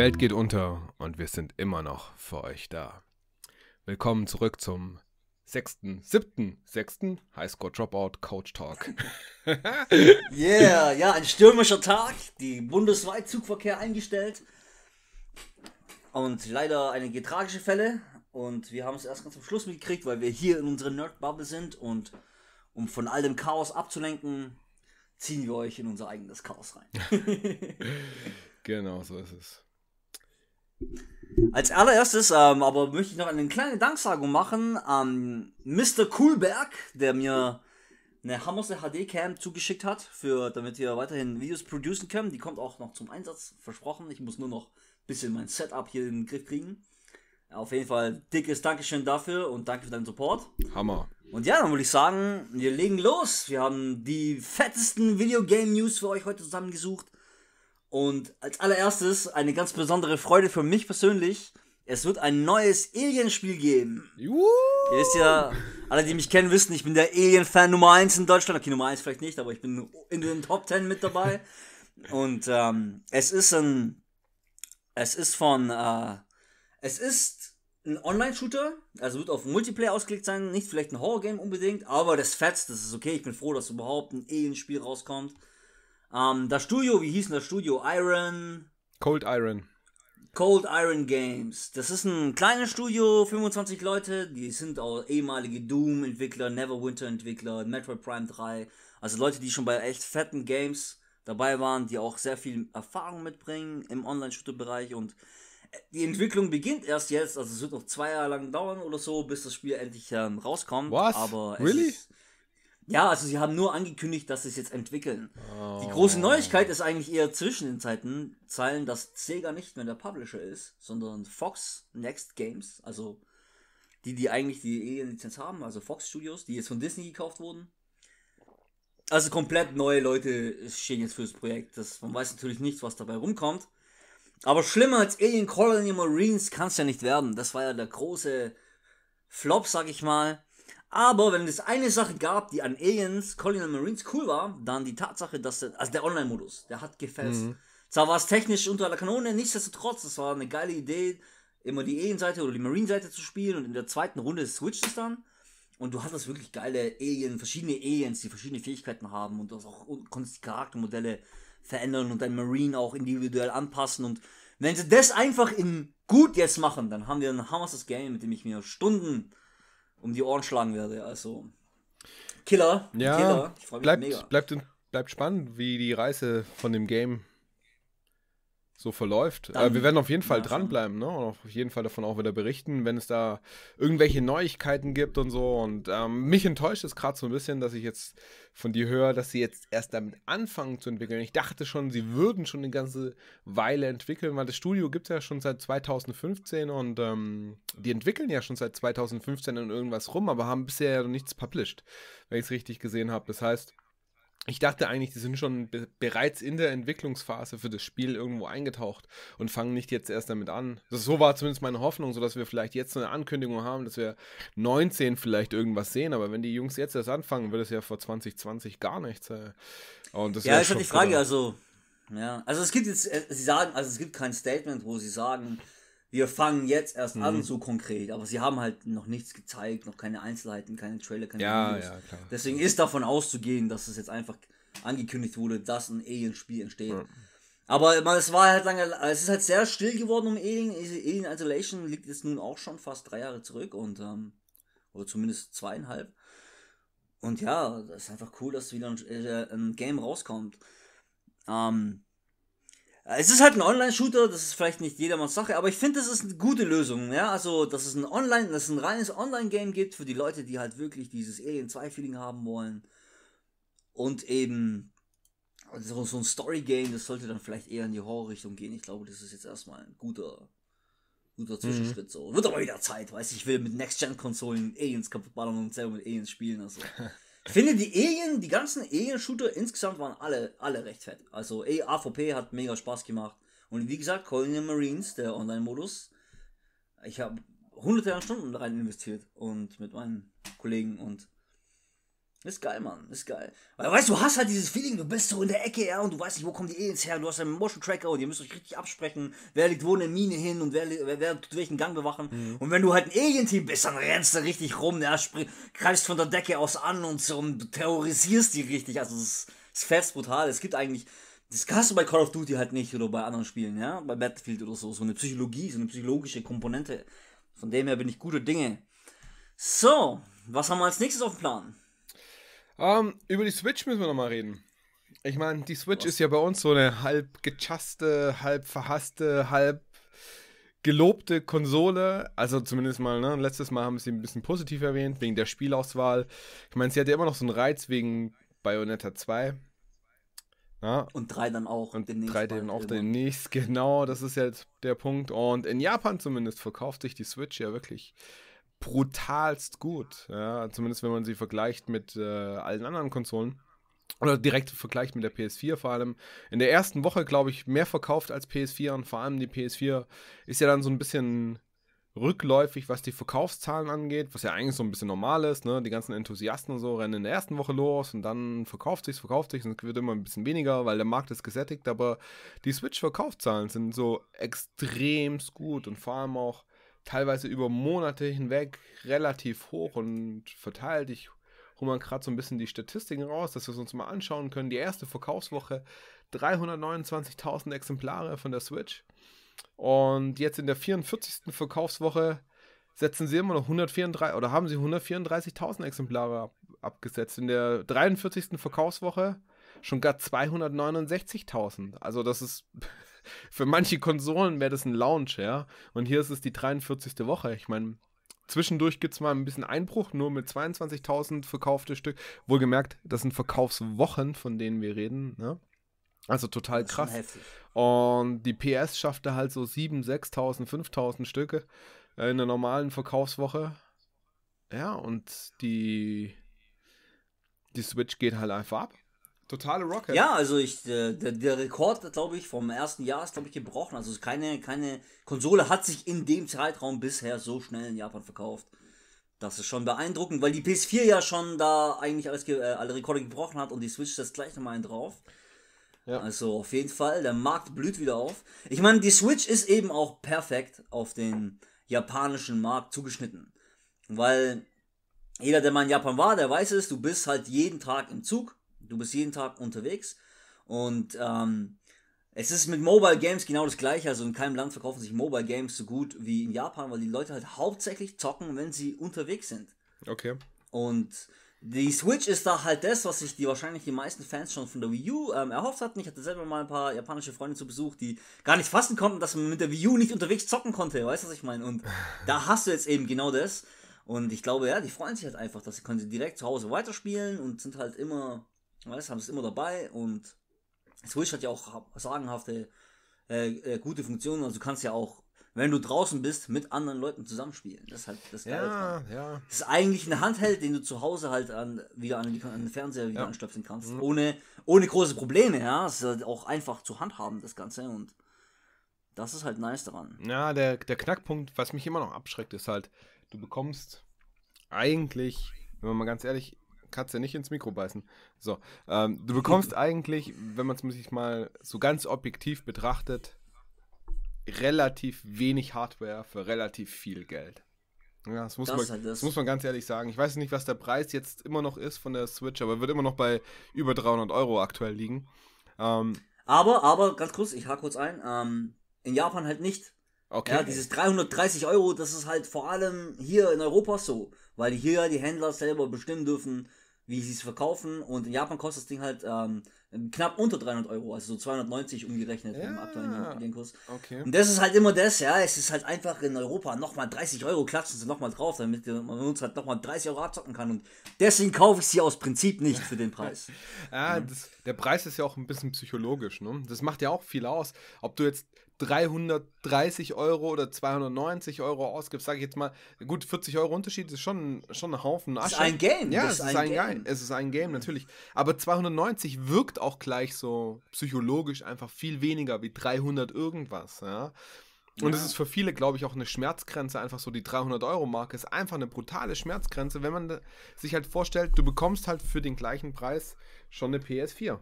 Welt geht unter und wir sind immer noch für euch da. Willkommen zurück zum sechsten, siebten, sechsten Highscore Dropout Coach Talk. yeah, ja, ein stürmischer Tag, die bundesweit Zugverkehr eingestellt und leider einige tragische Fälle und wir haben es erst ganz zum Schluss mitgekriegt, weil wir hier in unserer Nerdbubble sind und um von all dem Chaos abzulenken, ziehen wir euch in unser eigenes Chaos rein. genau, so ist es. Als allererstes, ähm, aber möchte ich noch eine kleine Danksagung machen an ähm, Mr. Kuhlberg, der mir eine Hammerste HD-Cam zugeschickt hat, für, damit wir weiterhin Videos producen können. Die kommt auch noch zum Einsatz, versprochen. Ich muss nur noch ein bisschen mein Setup hier in den Griff kriegen. Auf jeden Fall dickes Dankeschön dafür und danke für deinen Support. Hammer. Und ja, dann würde ich sagen, wir legen los. Wir haben die fettesten Videogame-News für euch heute zusammengesucht. Und als allererstes eine ganz besondere Freude für mich persönlich. Es wird ein neues Alien-Spiel geben. Juhu. Ihr wisst ja, alle, die mich kennen, wissen, ich bin der Alien-Fan Nummer 1 in Deutschland. Okay, Nummer 1 vielleicht nicht, aber ich bin in den Top 10 mit dabei. Und ähm, es ist ein. Es ist von. Äh, es ist ein Online-Shooter, also wird auf Multiplayer ausgelegt sein, nicht vielleicht ein Horror-Game unbedingt, aber das fetzt, das ist okay. Ich bin froh, dass überhaupt ein Alien-Spiel rauskommt. Ähm, das Studio, wie hieß denn das Studio? Iron. Cold Iron. Cold Iron Games. Das ist ein kleines Studio, 25 Leute. Die sind auch ehemalige Doom-Entwickler, Neverwinter-Entwickler, Metroid Prime 3. Also Leute, die schon bei echt fetten Games dabei waren, die auch sehr viel Erfahrung mitbringen im Online-Shooter-Bereich. Und äh, die Entwicklung beginnt erst jetzt. Also es wird noch zwei Jahre lang dauern oder so, bis das Spiel endlich ähm, rauskommt. Was? Aber really? Ist, ja, also sie haben nur angekündigt, dass sie es jetzt entwickeln. Oh. Die große Neuigkeit ist eigentlich eher zwischen den Zeiten, Zeilen, dass Sega nicht mehr der Publisher ist, sondern Fox Next Games, also die, die eigentlich die E-Lizenz haben, also Fox Studios, die jetzt von Disney gekauft wurden. Also komplett neue Leute stehen jetzt für das Projekt. Das, man weiß natürlich nicht, was dabei rumkommt. Aber schlimmer als Alien Colony Marines kann es ja nicht werden. Das war ja der große Flop, sag ich mal. Aber wenn es eine Sache gab, die an Aliens, Colonial Marines cool war, dann die Tatsache, dass der, also der Online-Modus, der hat gefällt. Mhm. Zwar war es technisch unter der Kanone, nichtsdestotrotz, es war eine geile Idee, immer die Alien-Seite oder die Marine-Seite zu spielen und in der zweiten Runde switcht es dann. Und du hattest wirklich geile Alien, verschiedene Aliens, die verschiedene Fähigkeiten haben und du auch und konntest die Charaktermodelle verändern und dein Marine auch individuell anpassen. Und wenn sie das einfach in gut jetzt machen, dann haben wir ein hammerstes Game, mit dem ich mir Stunden um die Ohren schlagen werde. Also Killer. Ja, Killer. Ich freue mich bleibt, mega. Bleibt, bleibt spannend, wie die Reise von dem Game so verläuft. äh, wir werden auf jeden Fall dranbleiben, ne? Und auf jeden Fall davon auch wieder berichten, wenn es da irgendwelche Neuigkeiten gibt und so. Und ähm, mich enttäuscht es gerade so ein bisschen, dass ich jetzt von dir höre, dass sie jetzt erst damit anfangen zu entwickeln. Ich dachte schon, sie würden schon eine ganze Weile entwickeln, weil das Studio gibt es ja schon seit 2015 und ähm, die entwickeln ja schon seit 2015 in irgendwas rum, aber haben bisher ja noch nichts published, wenn ich es richtig gesehen habe. Das heißt, ich dachte eigentlich, die sind schon be bereits in der Entwicklungsphase für das Spiel irgendwo eingetaucht und fangen nicht jetzt erst damit an. Also so war zumindest meine Hoffnung, sodass wir vielleicht jetzt eine Ankündigung haben, dass wir 19 vielleicht irgendwas sehen. Aber wenn die Jungs jetzt erst anfangen, wird es ja vor 2020 gar nichts. Äh. Und das ja, ist halt schon die Frage. Also, ja. also es gibt jetzt, äh, sie sagen, also es gibt kein Statement, wo sie sagen, wir fangen jetzt erst mhm. an so konkret, aber sie haben halt noch nichts gezeigt, noch keine Einzelheiten, keine Trailer, keine ja, Videos. Ja, klar. Deswegen ist davon auszugehen, dass es jetzt einfach angekündigt wurde, dass ein Alien-Spiel entsteht. Mhm. Aber man, es war halt lange, es ist halt sehr still geworden um Alien. Alien Isolation liegt jetzt nun auch schon fast drei Jahre zurück und ähm, oder zumindest zweieinhalb. Und ja, das ist einfach cool, dass wieder ein, äh, ein Game rauskommt. Ähm, es ist halt ein Online-Shooter, das ist vielleicht nicht jedermanns Sache, aber ich finde, das ist eine gute Lösung, ja. Also, dass es ein Online, dass ein reines Online-Game gibt für die Leute, die halt wirklich dieses Alien 2-Feeling haben wollen. Und eben so, so ein Story-Game, das sollte dann vielleicht eher in die Horror-Richtung gehen. Ich glaube, das ist jetzt erstmal ein guter, guter mhm. Zwischenschritt. Mhm. So. Wird aber wieder Zeit, weißt ich will mit Next-Gen-Konsolen Aliens kaputt ballern und selber mit Aliens spielen. Also. Ich finde die Alien, die ganzen Alien-Shooter insgesamt waren alle, alle recht fett. Also e AVP hat mega Spaß gemacht. Und wie gesagt, Colonial Marines, der Online-Modus, ich habe hunderte an Stunden rein investiert und mit meinen Kollegen und ist geil, Mann. Ist geil. Weil, weißt du, hast halt dieses Feeling, du bist so in der Ecke, ja, und du weißt nicht, wo kommen die Aliens her. Du hast einen Motion Tracker und ihr müsst euch richtig absprechen, wer liegt wo in der Mine hin und wer, wer, wer tut welchen Gang bewachen. Mhm. Und wenn du halt ein Alien-Team bist, dann rennst du richtig rum, ja, greifst von der Decke aus an und so und terrorisierst die richtig. Also, es ist fest brutal. Es gibt eigentlich, das hast du bei Call of Duty halt nicht oder bei anderen Spielen, ja, bei Battlefield oder so. So eine Psychologie, so eine psychologische Komponente. Von dem her bin ich gute Dinge. So, was haben wir als nächstes auf dem Plan? Um, ähm, über die Switch müssen wir nochmal reden. Ich meine, die Switch Was? ist ja bei uns so eine halb gechaste, halb verhasste, halb gelobte Konsole. Also zumindest mal, ne? Letztes Mal haben sie ein bisschen positiv erwähnt, wegen der Spielauswahl. Ich meine, sie hat ja immer noch so einen Reiz wegen Bayonetta 2. Ja. Und drei dann auch. Und demnächst drei dann auch demnächst, genau, das ist jetzt der Punkt. Und in Japan zumindest verkauft sich die Switch ja wirklich brutalst gut. Ja, zumindest wenn man sie vergleicht mit äh, allen anderen Konsolen. Oder direkt vergleicht mit der PS4 vor allem. In der ersten Woche, glaube ich, mehr verkauft als PS4 und vor allem die PS4 ist ja dann so ein bisschen rückläufig, was die Verkaufszahlen angeht, was ja eigentlich so ein bisschen normal ist. Ne? Die ganzen Enthusiasten und so rennen in der ersten Woche los und dann verkauft sich's, verkauft sich und es wird immer ein bisschen weniger, weil der Markt ist gesättigt. Aber die Switch-Verkaufszahlen sind so extremst gut und vor allem auch teilweise über Monate hinweg relativ hoch und verteilt. Ich hole mal gerade so ein bisschen die Statistiken raus, dass wir es uns mal anschauen können. Die erste Verkaufswoche 329.000 Exemplare von der Switch. Und jetzt in der 44. Verkaufswoche setzen sie immer noch 134 oder haben sie 134.000 Exemplare abgesetzt. In der 43. Verkaufswoche schon gar 269.000. Also das ist für manche Konsolen wäre das ein Lounge, ja. Und hier ist es die 43. Woche. Ich meine, zwischendurch gibt es mal ein bisschen Einbruch, nur mit 22.000 verkaufte Stück. Wohlgemerkt, das sind Verkaufswochen, von denen wir reden, ne? Also total krass. Und die PS schafft da halt so 7.000, 6.000, 5.000 Stücke äh, in einer normalen Verkaufswoche. Ja, und die, die Switch geht halt einfach ab. Totale Rocket. Ja, also ich, äh, der, der Rekord, glaube ich, vom ersten Jahr ist, glaube ich, gebrochen. Also keine, keine Konsole hat sich in dem Zeitraum bisher so schnell in Japan verkauft. Das ist schon beeindruckend, weil die PS4 ja schon da eigentlich alles, äh, alle Rekorde gebrochen hat und die Switch das gleich nochmal einen drauf. Ja. Also auf jeden Fall, der Markt blüht wieder auf. Ich meine, die Switch ist eben auch perfekt auf den japanischen Markt zugeschnitten. Weil jeder, der mal in Japan war, der weiß es, du bist halt jeden Tag im Zug Du bist jeden Tag unterwegs und ähm, es ist mit Mobile Games genau das gleiche. Also in keinem Land verkaufen sich Mobile Games so gut wie in Japan, weil die Leute halt hauptsächlich zocken, wenn sie unterwegs sind. Okay. Und die Switch ist da halt das, was sich die wahrscheinlich die meisten Fans schon von der Wii U ähm, erhofft hatten. Ich hatte selber mal ein paar japanische Freunde zu Besuch, die gar nicht fassen konnten, dass man mit der Wii U nicht unterwegs zocken konnte. Weißt du, was ich meine? Und da hast du jetzt eben genau das. Und ich glaube, ja, die freuen sich halt einfach, dass sie können direkt zu Hause weiterspielen und sind halt immer Weißt, haben es immer dabei und Switch hat ja auch sagenhafte, äh, äh, gute Funktionen. Also du kannst ja auch, wenn du draußen bist, mit anderen Leuten zusammenspielen. Das ist halt das Geile. Ja, ja. Das ist eigentlich ein Handheld, den du zu Hause halt an, wieder an, an den Fernseher wieder ja. anstöpseln kannst. Mhm. Ohne, ohne große Probleme, ja. Es ist halt auch einfach zu handhaben, das Ganze. Und das ist halt nice daran. Ja, der, der Knackpunkt, was mich immer noch abschreckt, ist halt, du bekommst eigentlich, wenn man mal ganz ehrlich Katze nicht ins Mikro beißen. So, ähm, du bekommst eigentlich, wenn man es mal so ganz objektiv betrachtet, relativ wenig Hardware für relativ viel Geld. Ja, das muss, das man, halt das muss man ganz ehrlich sagen. Ich weiß nicht, was der Preis jetzt immer noch ist von der Switch, aber wird immer noch bei über 300 Euro aktuell liegen. Ähm, aber, aber, ganz kurz, ich hake kurz ein. Ähm, in Japan halt nicht. Okay. Ja, dieses 330 Euro, das ist halt vor allem hier in Europa so, weil hier ja die Händler selber bestimmen dürfen, wie sie es verkaufen. Und in Japan kostet das Ding halt ähm, knapp unter 300 Euro, also so 290 umgerechnet ja, im aktuellen den Kurs. Okay. Und das ist halt immer das, ja. Es ist halt einfach in Europa nochmal 30 Euro klatschen sie nochmal drauf, damit man uns halt nochmal 30 Euro abzocken kann. Und deswegen kaufe ich sie aus Prinzip nicht für den Preis. ja, ja. Das, der Preis ist ja auch ein bisschen psychologisch, ne? Das macht ja auch viel aus, ob du jetzt 330 Euro oder 290 Euro ausgibst, sage ich jetzt mal, gut, 40 Euro Unterschied ist schon, schon ein Haufen Asche. Es ist ein Game. Ja, es ist, ein, ein Game. Game. Es ist ein Game, natürlich. Aber 290 wirkt auch gleich so psychologisch einfach viel weniger wie 300 irgendwas, ja. Und es ja. ist für viele, glaube ich, auch eine Schmerzgrenze, einfach so die 300-Euro-Marke ist einfach eine brutale Schmerzgrenze, wenn man sich halt vorstellt, du bekommst halt für den gleichen Preis schon eine PS4.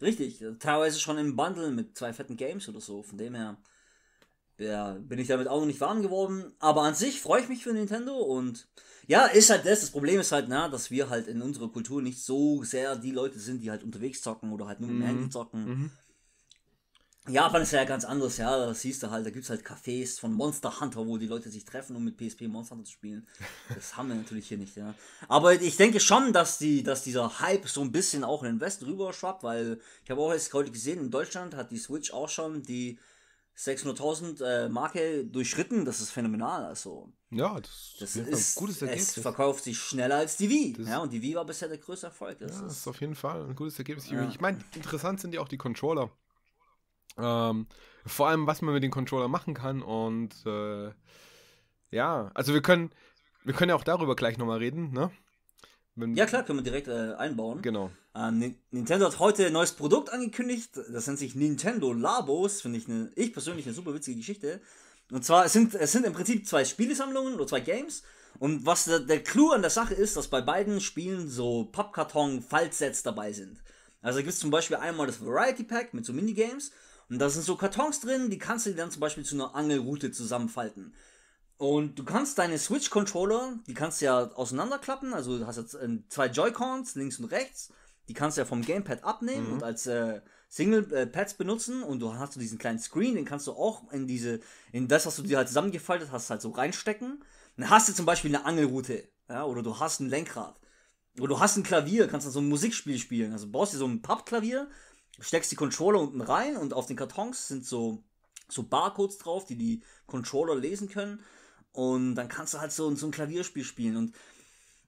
Richtig, äh, teilweise schon im Bundle mit zwei fetten Games oder so. Von dem her ja, bin ich damit auch noch nicht warm geworden. Aber an sich freue ich mich für Nintendo und ja, ist halt das. Das Problem ist halt, na, dass wir halt in unserer Kultur nicht so sehr die Leute sind, die halt unterwegs zocken oder halt nur mhm. dem Handy zocken. Mhm. Japan ist ja ganz anderes, ja, das siehst du halt, da gibt es halt Cafés von Monster Hunter, wo die Leute sich treffen, um mit PSP Monster Hunter zu spielen. Das haben wir natürlich hier nicht, ja. Aber ich denke schon, dass, die, dass dieser Hype so ein bisschen auch in den Westen rüber schwappt, weil ich habe auch jetzt heute gesehen, in Deutschland hat die Switch auch schon die 600.000 äh, Marke durchschritten, das ist phänomenal, also. Ja, das, das ist ein gutes Ergebnis. Es verkauft sich schneller als die Wii. Das ja, und die Wii war bisher der größte Erfolg. Das, ja, ist, das ist auf jeden Fall ein gutes Ergebnis. Ja. Ich meine, interessant sind ja auch die Controller. Ähm, vor allem, was man mit dem Controller machen kann und äh, ja, also wir können, wir können ja auch darüber gleich nochmal reden, ne? Wenn ja klar, können wir direkt äh, einbauen. Genau. Ähm, Nintendo hat heute ein neues Produkt angekündigt, das nennt sich Nintendo Labos, finde ich, ne, ich persönlich eine super witzige Geschichte. Und zwar, es sind, es sind im Prinzip zwei Spielesammlungen oder zwei Games. Und was der, der Clou an der Sache ist, dass bei beiden Spielen so Pappkarton-Faltsets dabei sind. Also gibt es zum Beispiel einmal das Variety Pack mit so Minigames und da sind so Kartons drin, die kannst du dann zum Beispiel zu einer Angelroute zusammenfalten. Und du kannst deine Switch-Controller, die kannst du ja auseinanderklappen, also du hast jetzt ähm, zwei Joy-Cons, links und rechts, die kannst du ja vom Gamepad abnehmen mhm. und als äh, Single-Pads äh, benutzen und du hast so diesen kleinen Screen, den kannst du auch in diese, in das, was du dir halt zusammengefaltet hast, halt so reinstecken. Dann hast du zum Beispiel eine Angelroute, ja, oder du hast ein Lenkrad. Oder du hast ein Klavier, kannst dann so ein Musikspiel spielen. Also baust dir so ein Pappklavier, steckst die Controller unten rein und auf den Kartons sind so, so Barcodes drauf, die die Controller lesen können. Und dann kannst du halt so, so ein Klavierspiel spielen. Und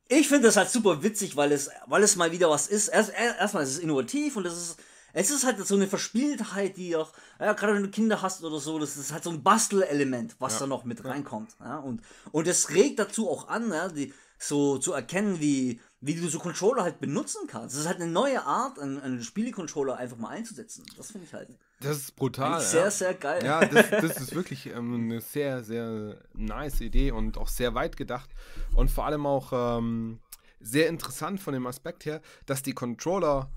ich finde das halt super witzig, weil es, weil es mal wieder was ist. Erst, erstmal ist es innovativ und es ist, es ist halt so eine Verspieltheit, die auch, ja, gerade wenn du Kinder hast oder so, das ist halt so ein Bastelelement, was ja. da noch mit reinkommt. Ja, und, und es regt dazu auch an, ja, die, so zu erkennen, wie, wie du so Controller halt benutzen kannst. Das ist halt eine neue Art, einen, einen Spielecontroller einfach mal einzusetzen. Das finde ich halt. Das ist brutal. Sehr, ja. sehr geil. Ja, das, das ist wirklich ähm, eine sehr, sehr nice Idee und auch sehr weit gedacht. Und vor allem auch ähm, sehr interessant von dem Aspekt her, dass die Controller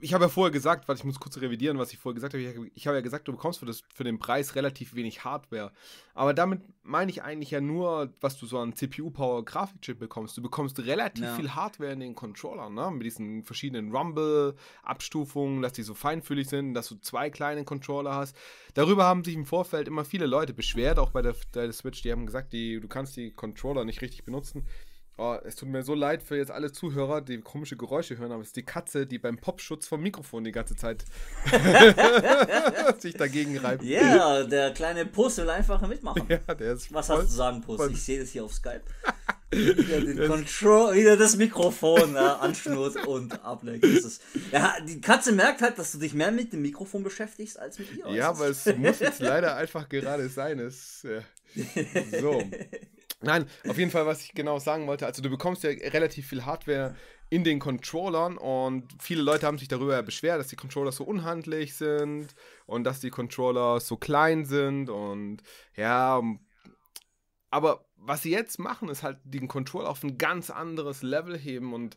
ich habe ja vorher gesagt, weil ich muss kurz revidieren, was ich vorher gesagt habe. Ich, ich habe ja gesagt, du bekommst für, das, für den Preis relativ wenig Hardware. Aber damit meine ich eigentlich ja nur, was du so an CPU-Power-Grafikchip bekommst. Du bekommst relativ ja. viel Hardware in den Controllern, ne? Mit diesen verschiedenen Rumble-Abstufungen, dass die so feinfühlig sind, dass du zwei kleine Controller hast. Darüber haben sich im Vorfeld immer viele Leute beschwert, auch bei der, der Switch. Die haben gesagt, die, du kannst die Controller nicht richtig benutzen. Oh, es tut mir so leid für jetzt alle Zuhörer, die komische Geräusche hören, aber es ist die Katze, die beim Popschutz vom Mikrofon die ganze Zeit sich dagegen reibt. Ja, yeah, der kleine Puss will einfach mitmachen. Ja, der ist Was hast du zu sagen, Puss? Ich sehe das hier auf Skype. Wieder, den Control, wieder das Mikrofon ja, anschnurrt und ablenkt. Ne, ja, die Katze merkt halt, dass du dich mehr mit dem Mikrofon beschäftigst als mit ihr. Ja, also aber es muss jetzt leider einfach gerade sein. Es, ja. Äh, so. Nein, auf jeden Fall, was ich genau sagen wollte, also du bekommst ja relativ viel Hardware in den Controllern und viele Leute haben sich darüber beschwert, dass die Controller so unhandlich sind und dass die Controller so klein sind und ja, aber was sie jetzt machen, ist halt den Controller auf ein ganz anderes Level heben und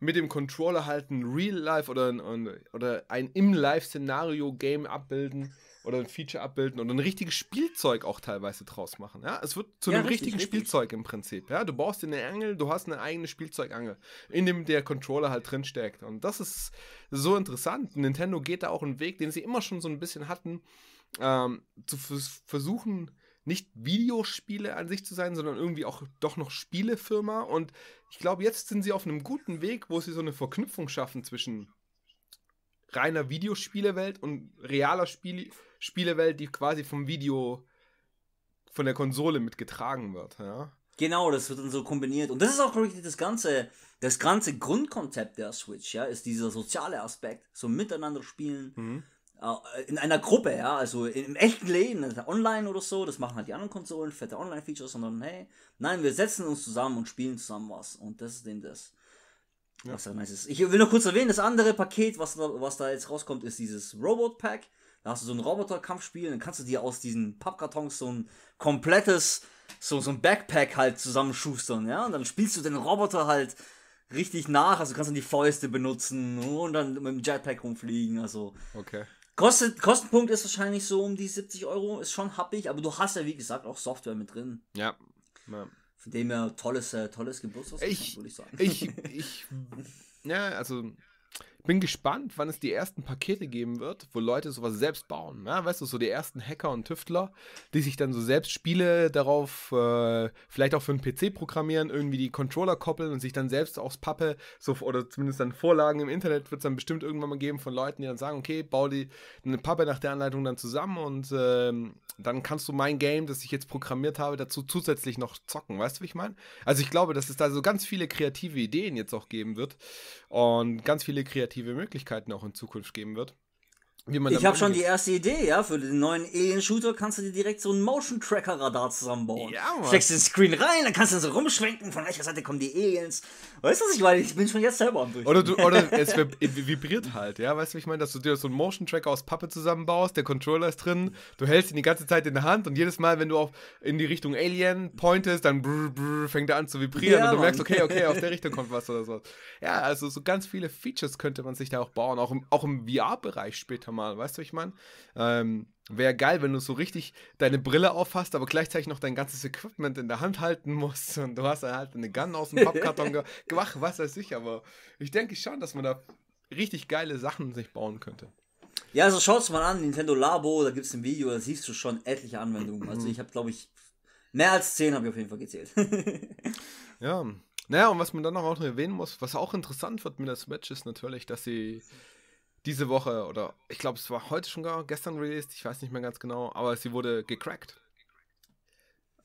mit dem Controller halt ein Real-Life oder, ein, oder ein Im-Life-Szenario-Game abbilden oder ein Feature abbilden und ein richtiges Spielzeug auch teilweise draus machen. Ja, es wird zu ja, einem richtig, richtigen richtig. Spielzeug im Prinzip. Ja, du baust dir eine Angel, du hast eine eigene Spielzeugangel, in dem der Controller halt drin steckt. Und das ist so interessant. Nintendo geht da auch einen Weg, den sie immer schon so ein bisschen hatten, ähm, zu versuchen, nicht Videospiele an sich zu sein, sondern irgendwie auch doch noch Spielefirma. Und ich glaube, jetzt sind sie auf einem guten Weg, wo sie so eine Verknüpfung schaffen zwischen reiner Videospielewelt und realer Spiel Spielewelt, die quasi vom Video, von der Konsole mitgetragen wird, ja. Genau, das wird dann so kombiniert. Und das ist auch, glaube ich, das ganze, das ganze Grundkonzept der Switch, ja, ist dieser soziale Aspekt, so miteinander spielen. Mhm. Äh, in einer Gruppe, ja, also im echten Leben, online oder so, das machen halt die anderen Konsolen, fette Online-Features, sondern hey, nein, wir setzen uns zusammen und spielen zusammen was. Und das ist eben das. Was da nice ist. Ich will noch kurz erwähnen, das andere Paket, was da, was da jetzt rauskommt, ist dieses Robot Pack. Da hast du so einen Roboter-Kampfspiel, dann kannst du dir aus diesen Pappkartons so ein komplettes, so, so ein Backpack halt zusammenschustern, ja? Und dann spielst du den Roboter halt richtig nach, also kannst dann die Fäuste benutzen und dann mit dem Jetpack rumfliegen, also. Okay. Kostet, Kostenpunkt ist wahrscheinlich so um die 70 Euro, ist schon happig, aber du hast ja wie gesagt auch Software mit drin. Ja. ja. Von dem her tolles, äh, tolles Geburtstag, würde ich sagen. Ich, ich, ja, also bin gespannt, wann es die ersten Pakete geben wird, wo Leute sowas selbst bauen. Ne? Weißt du, so die ersten Hacker und Tüftler, die sich dann so selbst Spiele darauf, äh, vielleicht auch für einen PC programmieren, irgendwie die Controller koppeln und sich dann selbst aufs Pappe, so, oder zumindest dann Vorlagen im Internet wird es dann bestimmt irgendwann mal geben von Leuten, die dann sagen, okay, bau die eine Pappe nach der Anleitung dann zusammen und äh, dann kannst du mein Game, das ich jetzt programmiert habe, dazu zusätzlich noch zocken. Weißt du, wie ich meine? Also ich glaube, dass es da so ganz viele kreative Ideen jetzt auch geben wird und ganz viele kreative Möglichkeiten auch in Zukunft geben wird ich habe schon die erste Idee, ja. Für den neuen Alien-Shooter kannst du dir direkt so ein Motion-Tracker-Radar zusammenbauen. Ja, Mann. Steckst den Screen rein, dann kannst du so rumschwenken, von welcher Seite kommen die Aliens. Weißt du, was ich meine? Ich bin schon jetzt selber am Durch. Oder, du, oder es vibriert halt, ja. Weißt du, ich meine, dass du dir so einen Motion-Tracker aus Pappe zusammenbaust, der Controller ist drin, du hältst ihn die ganze Zeit in der Hand und jedes Mal, wenn du auf, in die Richtung Alien pointest, dann brr, brr, fängt er an zu vibrieren ja, und du Mann. merkst, okay, okay, auf der Richtung kommt was oder so. Ja, also so ganz viele Features könnte man sich da auch bauen, auch im, auch im VR-Bereich später einfach mal, weißt du, ich meine? Ähm, Wäre geil, wenn du so richtig deine Brille aufhast, aber gleichzeitig noch dein ganzes Equipment in der Hand halten musst und du hast halt eine Gun aus dem Pappkarton gemacht, was weiß ich, aber ich denke schon, dass man da richtig geile Sachen sich bauen könnte. Ja, also es mal an, Nintendo Labo, da gibt es ein Video, da siehst du schon etliche Anwendungen. Also ich habe, glaube ich, mehr als zehn habe ich auf jeden Fall gezählt. ja. Naja, und was man dann noch erwähnen muss, was auch interessant wird mit der Switch, ist natürlich, dass sie diese Woche oder ich glaube, es war heute schon gar, gestern released, ich weiß nicht mehr ganz genau, aber sie wurde gecrackt.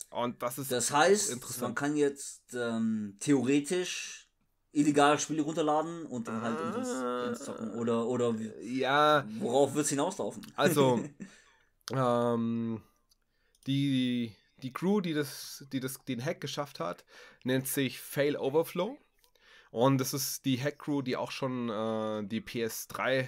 Und das ist Das heißt, man kann jetzt ähm, theoretisch illegale Spiele runterladen und dann halt ah, zocken oder oder ja worauf wird es hinauslaufen? Also ähm, die die Crew, die das die das den Hack geschafft hat, nennt sich Fail Overflow. Und das ist die Hack-Crew, die auch schon äh, die PS3,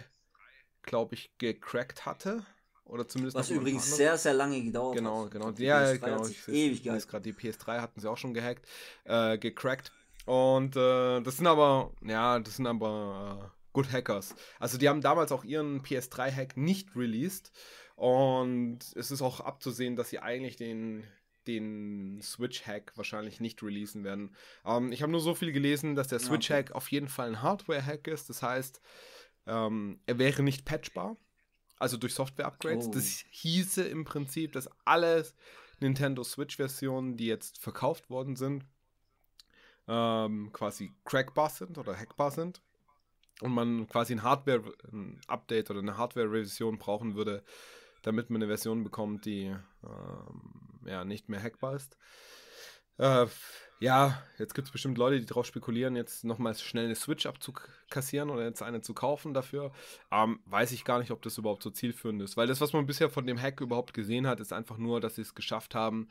glaube ich, gecrackt hatte. Oder zumindest Was übrigens sehr, sehr lange gedauert genau, hat. Genau, die ja, genau. Ich, ewig geil. gerade die PS3 hatten sie auch schon gehackt, äh, gecrackt. Und äh, das sind aber, ja, das sind aber äh, Good Hackers. Also die haben damals auch ihren PS3-Hack nicht released. Und es ist auch abzusehen, dass sie eigentlich den den Switch-Hack wahrscheinlich nicht releasen werden. Ähm, ich habe nur so viel gelesen, dass der ah, Switch-Hack okay. auf jeden Fall ein Hardware-Hack ist. Das heißt, ähm, er wäre nicht patchbar, also durch Software-Upgrades. Oh. Das hieße im Prinzip, dass alle Nintendo Switch-Versionen, die jetzt verkauft worden sind, ähm, quasi crackbar sind oder hackbar sind und man quasi ein Hardware-Update oder eine Hardware-Revision brauchen würde, damit man eine Version bekommt, die ähm, ja, nicht mehr hackbar ist. Äh, ja, jetzt gibt es bestimmt Leute, die darauf spekulieren, jetzt nochmals schnell eine Switch abzukassieren oder jetzt eine zu kaufen dafür. Ähm, weiß ich gar nicht, ob das überhaupt so zielführend ist. Weil das, was man bisher von dem Hack überhaupt gesehen hat, ist einfach nur, dass sie es geschafft haben,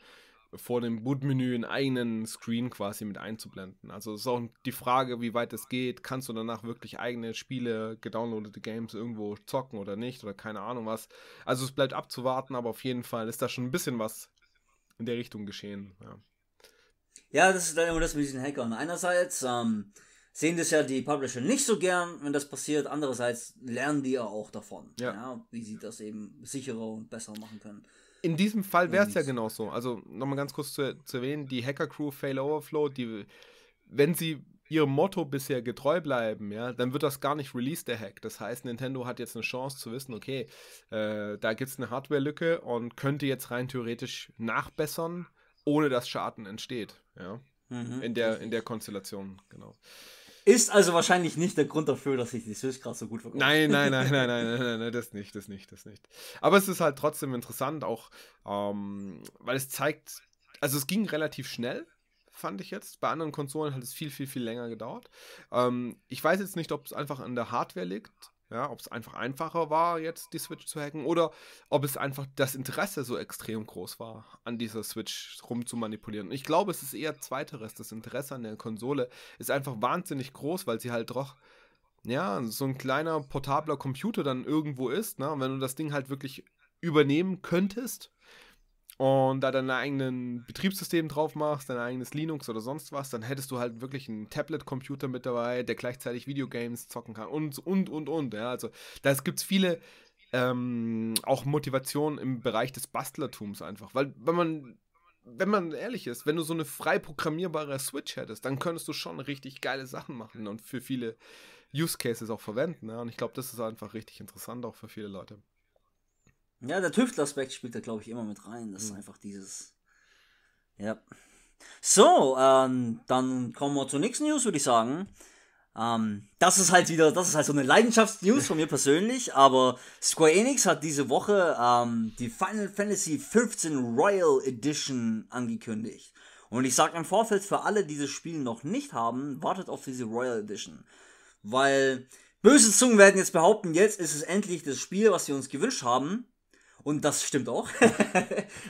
vor dem Bootmenü einen eigenen Screen quasi mit einzublenden. Also es ist auch die Frage, wie weit es geht. Kannst du danach wirklich eigene Spiele, gedownloadete Games irgendwo zocken oder nicht oder keine Ahnung was. Also es bleibt abzuwarten, aber auf jeden Fall ist da schon ein bisschen was in der Richtung geschehen. Ja, ja das ist dann immer das mit diesen Hackern. Einerseits ähm, sehen das ja die Publisher nicht so gern, wenn das passiert. Andererseits lernen die ja auch davon, ja. ja wie sie das eben sicherer und besser machen können. In diesem Fall wäre es ja genauso. Also nochmal ganz kurz zu, zu erwähnen, die Hacker-Crew Fail Overflow, die, wenn sie ihrem Motto bisher getreu bleiben, ja, dann wird das gar nicht released, der Hack. Das heißt, Nintendo hat jetzt eine Chance zu wissen, okay, äh, da gibt es eine Hardware-Lücke und könnte jetzt rein theoretisch nachbessern, ohne dass Schaden entsteht, ja. Mhm. In, der, in der Konstellation, genau. Ist also wahrscheinlich nicht der Grund dafür, dass sich die Switch gerade so gut verkauft. Nein, nein, nein, nein, nein, nein, nein, nein, das nicht, das nicht, das nicht. Aber es ist halt trotzdem interessant, auch ähm, weil es zeigt, also es ging relativ schnell, fand ich jetzt. Bei anderen Konsolen hat es viel, viel, viel länger gedauert. Ähm, ich weiß jetzt nicht, ob es einfach an der Hardware liegt. Ja, ob es einfach einfacher war, jetzt die Switch zu hacken oder ob es einfach das Interesse so extrem groß war, an dieser Switch rumzumanipulieren. Ich glaube, es ist eher zweiteres. Das Interesse an der Konsole ist einfach wahnsinnig groß, weil sie halt doch, ja, so ein kleiner portabler Computer dann irgendwo ist. Ne? Und wenn du das Ding halt wirklich übernehmen könntest, und da dein eigenen Betriebssystem drauf machst, dein eigenes Linux oder sonst was, dann hättest du halt wirklich einen Tablet-Computer mit dabei, der gleichzeitig Videogames zocken kann und, und, und, und. Ja, also da gibt es viele ähm, auch Motivationen im Bereich des Bastlertums einfach, weil wenn man wenn man ehrlich ist, wenn du so eine frei programmierbare Switch hättest, dann könntest du schon richtig geile Sachen machen und für viele Use Cases auch verwenden. Ja? Und ich glaube, das ist einfach richtig interessant auch für viele Leute. Ja, der Tüftelaspekt spielt da, glaube ich, immer mit rein. Das mhm. ist einfach dieses. Ja. So, ähm, dann kommen wir zur nächsten News, würde ich sagen. Ähm, das ist halt wieder, das ist halt so eine Leidenschaftsnews von mir persönlich, aber Square Enix hat diese Woche ähm, die Final Fantasy XV Royal Edition angekündigt. Und ich sage im Vorfeld, für alle, die dieses Spiel noch nicht haben, wartet auf diese Royal Edition. Weil böse Zungen werden jetzt behaupten, jetzt ist es endlich das Spiel, was wir uns gewünscht haben. Und das stimmt auch.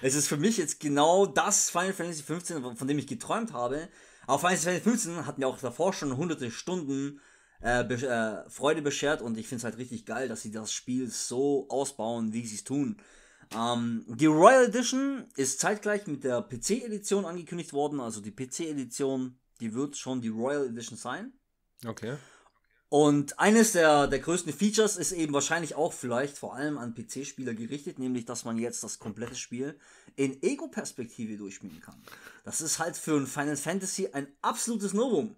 es ist für mich jetzt genau das Final Fantasy 15, von dem ich geträumt habe. Aber Final Fantasy 15 hat mir auch davor schon hunderte Stunden äh, be äh, Freude beschert und ich finde es halt richtig geil, dass sie das Spiel so ausbauen, wie sie es tun. Ähm, die Royal Edition ist zeitgleich mit der PC-Edition angekündigt worden, also die PC-Edition, die wird schon die Royal Edition sein. Okay. Und eines der, der größten Features ist eben wahrscheinlich auch vielleicht vor allem an PC-Spieler gerichtet, nämlich dass man jetzt das komplette Spiel in Ego-Perspektive durchspielen kann. Das ist halt für ein Final Fantasy ein absolutes Novum.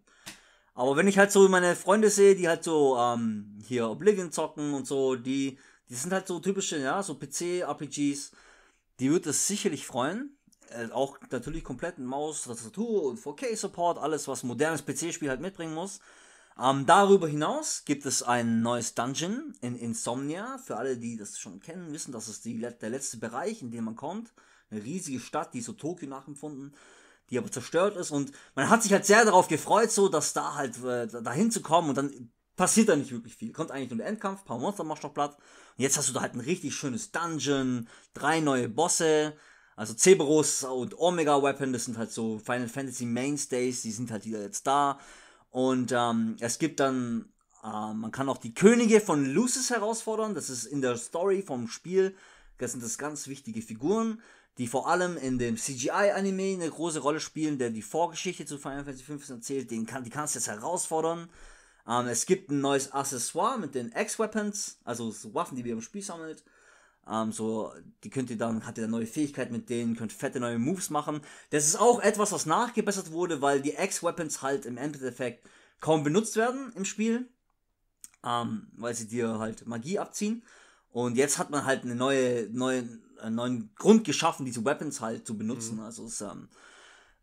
Aber wenn ich halt so meine Freunde sehe, die halt so ähm, hier Oblivion zocken und so, die, die sind halt so typische, ja, so PC-RPGs, die wird es sicherlich freuen. Äh, auch natürlich kompletten Maus, Tastatur und 4K-Support, alles, was modernes PC-Spiel halt mitbringen muss. Ähm, darüber hinaus gibt es ein neues Dungeon in Insomnia. Für alle, die das schon kennen, wissen, das ist die, der letzte Bereich, in den man kommt. Eine riesige Stadt, die ist so Tokio nachempfunden, die aber zerstört ist. Und man hat sich halt sehr darauf gefreut, so dass da halt äh, dahin zu kommen und dann passiert da nicht wirklich viel. Kommt eigentlich nur der Endkampf, paar Monster machst du noch platt. Und jetzt hast du da halt ein richtig schönes Dungeon, drei neue Bosse. Also Cerberus und Omega Weapon, das sind halt so Final Fantasy Mainstays, die sind halt wieder jetzt da. Und ähm, es gibt dann, äh, man kann auch die Könige von Lucis herausfordern. Das ist in der Story vom Spiel. Das sind das ganz wichtige Figuren, die vor allem in dem CGI-Anime eine große Rolle spielen, der die Vorgeschichte zu Final Fantasy XV erzählt. Den kann, die kannst du jetzt herausfordern. Ähm, es gibt ein neues Accessoire mit den X-Weapons, also so Waffen, die wir im Spiel sammelt. Ähm, so, die könnt ihr dann, habt ihr dann neue Fähigkeiten mit denen, könnt fette neue Moves machen. Das ist auch etwas, was nachgebessert wurde, weil die X-Weapons halt im Endeffekt kaum benutzt werden im Spiel. Ähm, weil sie dir halt Magie abziehen. Und jetzt hat man halt eine neue, neue, einen neuen Grund geschaffen, diese Weapons halt zu benutzen. Mhm. Also ist, ähm,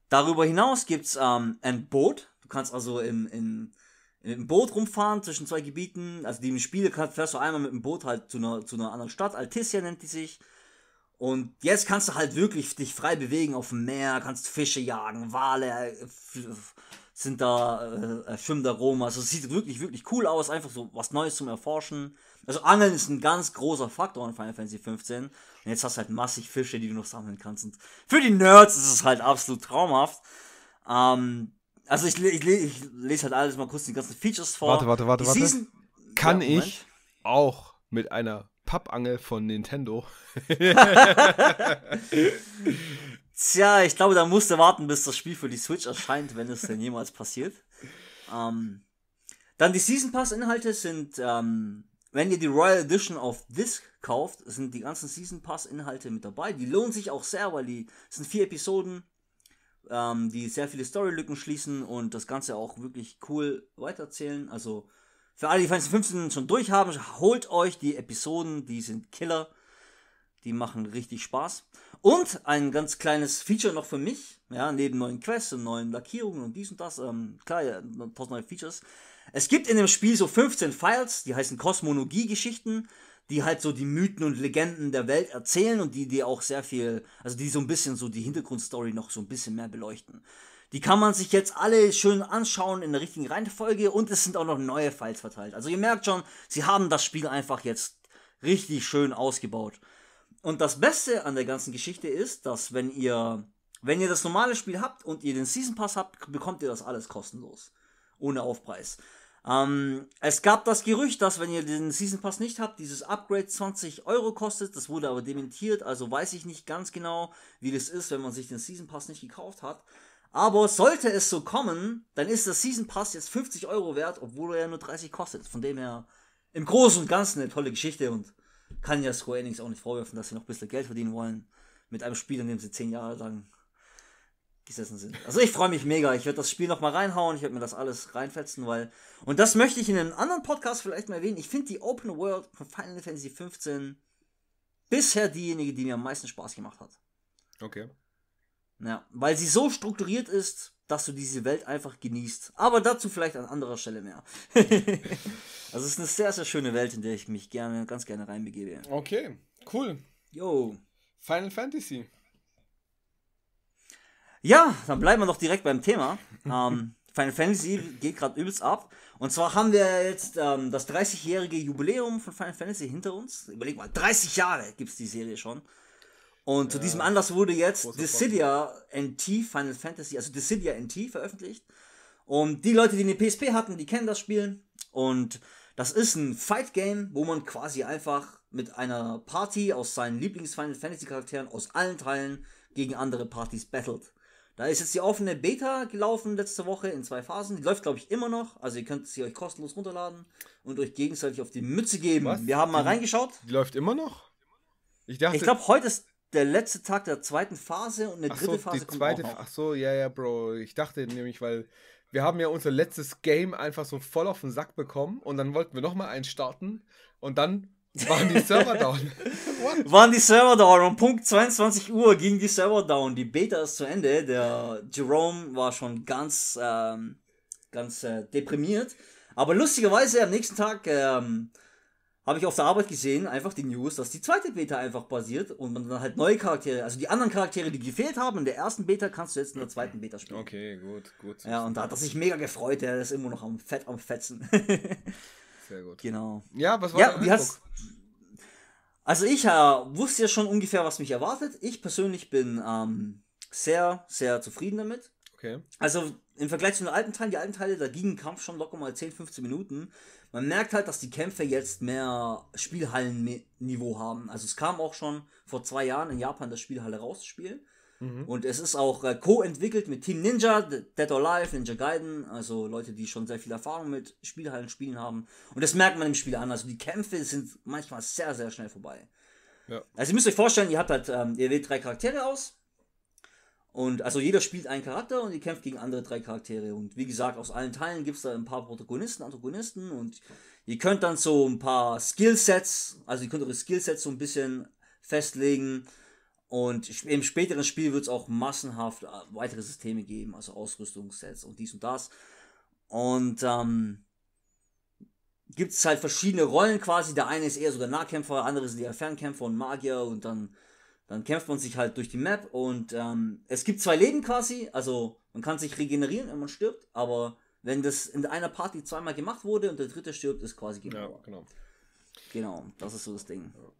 darüber hinaus gibt's ähm, ein Boot. Du kannst also im, in, in mit dem Boot rumfahren zwischen zwei Gebieten. Also die im Spiel fährst du einmal mit dem Boot halt zu einer, zu einer anderen Stadt. Altissia nennt die sich. Und jetzt kannst du halt wirklich dich frei bewegen auf dem Meer, kannst Fische jagen, Wale äh, sind da, äh, äh, schwimmen da rum. Also es sieht wirklich, wirklich cool aus. Einfach so was Neues zum Erforschen. Also Angeln ist ein ganz großer Faktor in Final Fantasy XV. Und jetzt hast du halt massig Fische, die du noch sammeln kannst. Und für die Nerds ist es halt absolut traumhaft. Ähm, also ich, ich, ich, lese halt alles mal kurz die ganzen Features vor. Warte, warte, warte, warte. Kann ja, ich auch mit einer Pappangel von Nintendo. Tja, ich glaube, da musst du warten, bis das Spiel für die Switch erscheint, wenn es denn jemals passiert. Ähm, dann die Season Pass Inhalte sind, ähm, wenn ihr die Royal Edition auf Disc kauft, sind die ganzen Season Pass Inhalte mit dabei. Die lohnen sich auch sehr, weil die sind vier Episoden, ähm, die sehr viele Storylücken schließen und das Ganze auch wirklich cool weiterzählen. Also für alle, die Final 15 schon durch haben, holt euch die Episoden, die sind Killer. Die machen richtig Spaß. Und ein ganz kleines Feature noch für mich, ja, neben neuen Quests und neuen Lackierungen und dies und das, ähm, klar, ja, tausend neue Features. Es gibt in dem Spiel so 15 Files, die heißen Kosmologie-Geschichten die halt so die Mythen und Legenden der Welt erzählen und die die auch sehr viel, also die so ein bisschen so die Hintergrundstory noch so ein bisschen mehr beleuchten. Die kann man sich jetzt alle schön anschauen in der richtigen Reihenfolge und es sind auch noch neue Files verteilt. Also ihr merkt schon, sie haben das Spiel einfach jetzt richtig schön ausgebaut. Und das Beste an der ganzen Geschichte ist, dass wenn ihr, wenn ihr das normale Spiel habt und ihr den Season Pass habt, bekommt ihr das alles kostenlos. Ohne Aufpreis. Ähm, es gab das Gerücht, dass wenn ihr den Season Pass nicht habt, dieses Upgrade 20 Euro kostet. Das wurde aber dementiert, also weiß ich nicht ganz genau, wie das ist, wenn man sich den Season Pass nicht gekauft hat. Aber sollte es so kommen, dann ist der Season Pass jetzt 50 Euro wert, obwohl er ja nur 30 kostet. Von dem her im Großen und Ganzen eine tolle Geschichte und kann ja Square Enix auch nicht vorwerfen, dass sie noch ein bisschen Geld verdienen wollen mit einem Spiel, an dem sie 10 Jahre lang gesessen sind. Also ich freue mich mega. Ich werde das Spiel nochmal reinhauen. Ich werde mir das alles reinfetzen, weil. Und das möchte ich in einem anderen Podcast vielleicht mal erwähnen. Ich finde die Open World von Final Fantasy XV bisher diejenige, die mir am meisten Spaß gemacht hat. Okay. Ja, weil sie so strukturiert ist, dass du diese Welt einfach genießt. Aber dazu vielleicht an anderer Stelle mehr. also es ist eine sehr, sehr schöne Welt, in der ich mich gerne, ganz gerne reinbegebe. Okay, cool. Yo. Final Fantasy. Ja, dann bleiben wir doch direkt beim Thema. Ähm, Final Fantasy geht gerade übelst ab. Und zwar haben wir jetzt ähm, das 30-jährige Jubiläum von Final Fantasy hinter uns. Überleg mal, 30 Jahre gibt es die Serie schon. Und ja, zu diesem Anlass wurde jetzt Dissidia NT Final Fantasy, also Dissidia NT veröffentlicht. Und die Leute, die eine PSP hatten, die kennen das Spiel. Und das ist ein Fight Game, wo man quasi einfach mit einer Party aus seinen Lieblings-Final Fantasy Charakteren aus allen Teilen gegen andere Partys battelt. Da ist jetzt die offene Beta gelaufen letzte Woche in zwei Phasen. Die läuft, glaube ich, immer noch. Also ihr könnt sie euch kostenlos runterladen und euch gegenseitig auf die Mütze geben. Was? Wir haben mal die, reingeschaut. Die läuft immer noch? Ich dachte. Ich glaube, heute ist der letzte Tag der zweiten Phase und eine dritte so, Phase die kommt zweite, auch noch. Ach so, ja, ja, Bro. Ich dachte nämlich, weil wir haben ja unser letztes Game einfach so voll auf den Sack bekommen und dann wollten wir nochmal eins starten und dann waren die Server down? Waren die Server down? Um Punkt 22 Uhr gingen die Server down. Die Beta ist zu Ende. Der Jerome war schon ganz, ähm, ganz äh, deprimiert. Aber lustigerweise am nächsten Tag ähm, habe ich auf der Arbeit gesehen, einfach die News, dass die zweite Beta einfach basiert und man dann halt neue Charaktere, also die anderen Charaktere, die gefehlt haben in der ersten Beta, kannst du jetzt in der zweiten Beta spielen. Okay, gut, gut. Ja, und da hat er sich mega gefreut. der ist immer noch am Fett am Fetzen. Sehr gut. Genau. Ja, was war ja, dein hast, Also ich äh, wusste ja schon ungefähr, was mich erwartet. Ich persönlich bin ähm, sehr, sehr zufrieden damit. Okay. Also im Vergleich zu den alten Teilen, die alten Teile, da ging ein Kampf schon locker mal 10, 15 Minuten. Man merkt halt, dass die Kämpfe jetzt mehr Spielhallenniveau haben. Also es kam auch schon vor zwei Jahren in Japan das Spielhalle raus, das Spiel. Mhm. Und es ist auch äh, co-entwickelt mit Team Ninja, Dead or Alive, Ninja Gaiden, also Leute, die schon sehr viel Erfahrung mit Spielhallen spielen haben. Und das merkt man im Spiel an. Also die Kämpfe sind manchmal sehr, sehr schnell vorbei. Ja. Also ihr müsst euch vorstellen, ihr habt halt, ähm, ihr wählt drei Charaktere aus. Und also jeder spielt einen Charakter und ihr kämpft gegen andere drei Charaktere. Und wie gesagt, aus allen Teilen gibt es da ein paar Protagonisten, Antagonisten und ihr könnt dann so ein paar Skillsets, also ihr könnt eure Skillsets so ein bisschen festlegen und im späteren Spiel wird es auch massenhaft äh, weitere Systeme geben, also Ausrüstungssets und dies und das. Und ähm, gibt es halt verschiedene Rollen quasi. Der eine ist eher so der Nahkämpfer, der andere sind eher Fernkämpfer und Magier und dann, dann kämpft man sich halt durch die Map. Und ähm, es gibt zwei Leben quasi, also man kann sich regenerieren, wenn man stirbt, aber wenn das in einer Party zweimal gemacht wurde und der dritte stirbt, ist quasi genau. Ja, genau. Genau, das ist so das Ding. Ja.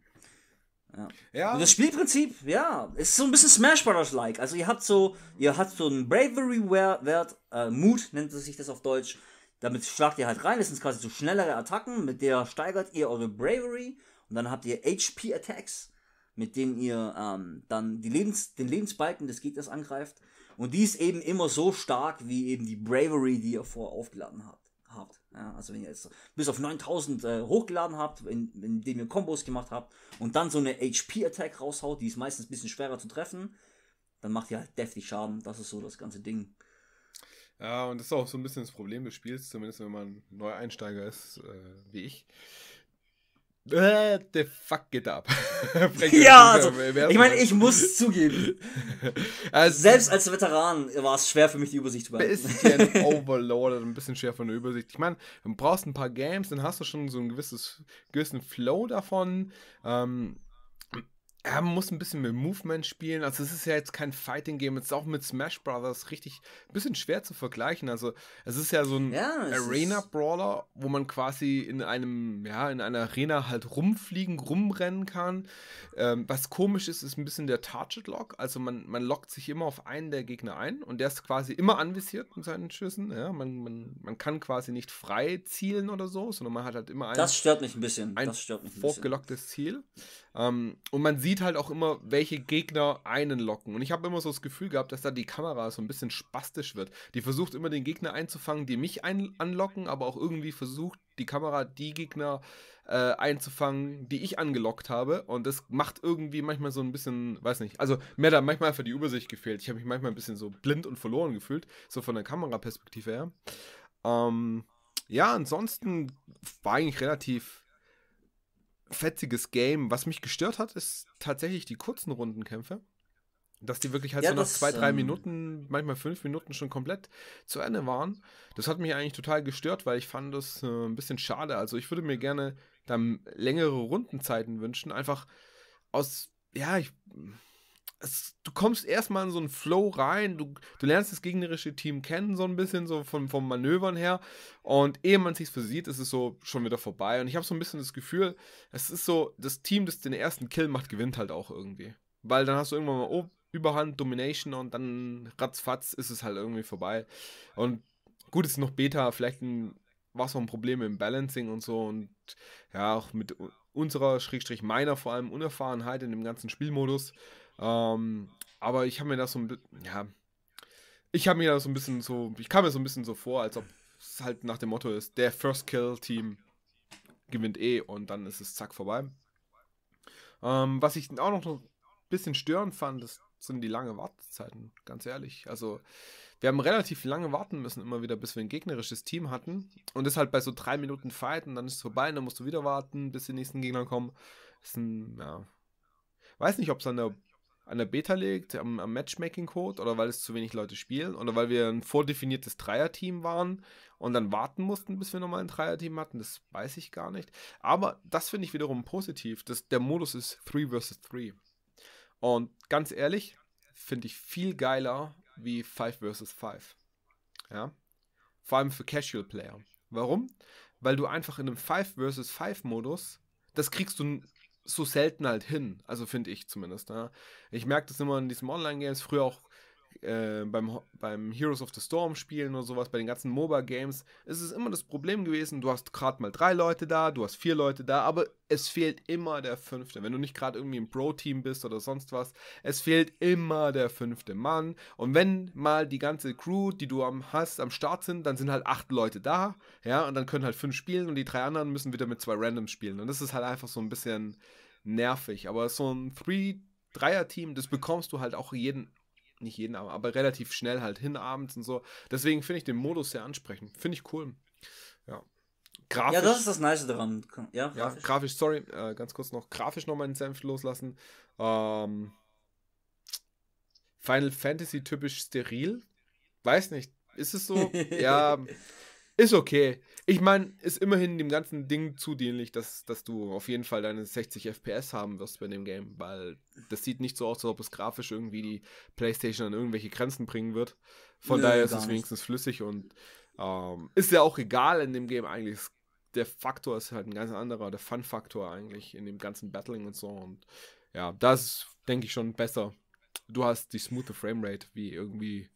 Ja. ja. Und das Spielprinzip, ja, ist so ein bisschen Smash Brothers like. Also ihr habt so, ihr habt so einen Bravery Wert, äh, Mut nennt es sich das auf Deutsch. Damit schlagt ihr halt rein. Das sind quasi so schnellere Attacken, mit der steigert ihr eure Bravery und dann habt ihr HP Attacks, mit denen ihr ähm, dann die Lebens, den Lebensbalken des Gegners angreift. Und die ist eben immer so stark wie eben die Bravery, die ihr vorher aufgeladen habt. Ja, also wenn ihr jetzt bis auf 9000 äh, hochgeladen habt, in, indem ihr Kombos gemacht habt und dann so eine HP-Attack raushaut, die ist meistens ein bisschen schwerer zu treffen, dann macht ihr halt deftig Schaden. Das ist so das ganze Ding. Ja, und das ist auch so ein bisschen das Problem des Spiels, zumindest wenn man Neueinsteiger ist, äh, wie ich. What the fuck geht ab? ja, also, ich meine, ich muss zugeben. Also, Selbst als Veteran war es schwer für mich, die Übersicht zu behalten. Bisschen overloaded, ein bisschen schwer von der Übersicht. Ich meine, du brauchst ein paar Games, dann hast du schon so ein gewisses, gewissen Flow davon. Ähm, er muss ein bisschen mit Movement spielen. Also es ist ja jetzt kein Fighting Game. Es ist auch mit Smash Brothers richtig ein bisschen schwer zu vergleichen. Also es ist ja so ein ja, Arena Brawler, wo man quasi in einem ja in einer Arena halt rumfliegen, rumrennen kann. Ähm, was komisch ist, ist ein bisschen der Target Lock. Also man man lockt sich immer auf einen der Gegner ein und der ist quasi immer anvisiert mit seinen Schüssen. Ja, man, man, man kann quasi nicht frei zielen oder so, sondern man hat halt immer ein das stört mich ein bisschen. Ein vorgelocktes Ziel. Ähm, und man sieht halt auch immer, welche Gegner einen locken. Und ich habe immer so das Gefühl gehabt, dass da die Kamera so ein bisschen spastisch wird. Die versucht immer den Gegner einzufangen, die mich ein anlocken, aber auch irgendwie versucht die Kamera die Gegner äh, einzufangen, die ich angelockt habe. Und das macht irgendwie manchmal so ein bisschen, weiß nicht, also mir da manchmal einfach die Übersicht gefehlt. Ich habe mich manchmal ein bisschen so blind und verloren gefühlt, so von der Kameraperspektive her. Ähm, ja, ansonsten war eigentlich relativ fetziges Game. Was mich gestört hat, ist tatsächlich die kurzen Rundenkämpfe. Dass die wirklich halt ja, so nach das, zwei, drei ähm, Minuten, manchmal fünf Minuten schon komplett zu Ende waren. Das hat mich eigentlich total gestört, weil ich fand das äh, ein bisschen schade. Also ich würde mir gerne dann längere Rundenzeiten wünschen. Einfach aus, ja, ich, es, du kommst erstmal in so einen Flow rein, du, du lernst das gegnerische Team kennen, so ein bisschen, so vom, vom Manövern her. Und ehe man sich versieht, ist es so schon wieder vorbei. Und ich habe so ein bisschen das Gefühl, es ist so, das Team, das den ersten Kill macht, gewinnt halt auch irgendwie. Weil dann hast du irgendwann mal oh, Überhand, Domination und dann ratzfatz ist es halt irgendwie vorbei. Und gut, es ist noch Beta, vielleicht war es noch ein Problem im Balancing und so und ja, auch mit unserer, Schrägstrich meiner vor allem Unerfahrenheit in dem ganzen Spielmodus. Ähm, aber ich habe mir das so ein bisschen, ja, ich habe mir das so ein bisschen so, ich kam mir so ein bisschen so vor, als ob es halt nach dem Motto ist, der First Kill Team gewinnt eh und dann ist es zack vorbei. Ähm, was ich auch noch ein bisschen störend fand, das sind die langen Wartezeiten, ganz ehrlich. Also wir haben relativ lange warten müssen immer wieder, bis wir ein gegnerisches Team hatten und das halt bei so drei Minuten Fight und dann ist es vorbei und dann musst du wieder warten, bis die nächsten Gegner kommen. Das ist ein, ja, weiß nicht, ob es an der an der Beta liegt, am, am Matchmaking-Code oder weil es zu wenig Leute spielen oder weil wir ein vordefiniertes Dreier-Team waren und dann warten mussten, bis wir nochmal ein Dreier-Team hatten. Das weiß ich gar nicht. Aber das finde ich wiederum positiv. Das, der Modus ist 3 vs 3. Und ganz ehrlich, finde ich viel geiler wie 5 vs 5. Ja? Vor allem für Casual Player. Warum? Weil du einfach in einem 5 vs 5 Modus, das kriegst du so selten halt hin. Also finde ich zumindest. Ja. Ne? Ich merke das immer in diesen Online-Games, früher auch äh, beim, beim Heroes of the Storm spielen oder sowas, bei den ganzen MOBA Games, ist es immer das Problem gewesen, du hast gerade mal drei Leute da, du hast vier Leute da, aber es fehlt immer der fünfte. Wenn du nicht gerade irgendwie im Pro-Team bist oder sonst was, es fehlt immer der fünfte Mann. Und wenn mal die ganze Crew, die du am hast, am Start sind, dann sind halt acht Leute da, ja, und dann können halt fünf spielen und die drei anderen müssen wieder mit zwei Randoms spielen. Und das ist halt einfach so ein bisschen nervig. Aber so ein Three-Dreier-Team, das bekommst du halt auch jeden nicht jeden Abend, aber relativ schnell halt hin abends und so. Deswegen finde ich den Modus sehr ansprechend. Finde ich cool. Ja. Grafisch, ja, das ist das Nice daran. Ja, grafisch, grafisch sorry, äh, ganz kurz noch. Grafisch noch meinen Senf loslassen. Ähm, Final Fantasy typisch steril. Weiß nicht, ist es so? ja, ist okay. Ich meine, ist immerhin dem ganzen Ding zudienlich, dass, dass du auf jeden Fall deine 60 FPS haben wirst bei dem Game, weil das sieht nicht so aus, als ob es grafisch irgendwie die PlayStation an irgendwelche Grenzen bringen wird. Von nee, daher ist es nicht. wenigstens flüssig und ähm, ist ja auch egal in dem Game eigentlich. Der Faktor ist halt ein ganz anderer, der Fun-Faktor eigentlich in dem ganzen Battling und so. Und ja, das denke ich schon besser. Du hast die smooth Framerate, wie irgendwie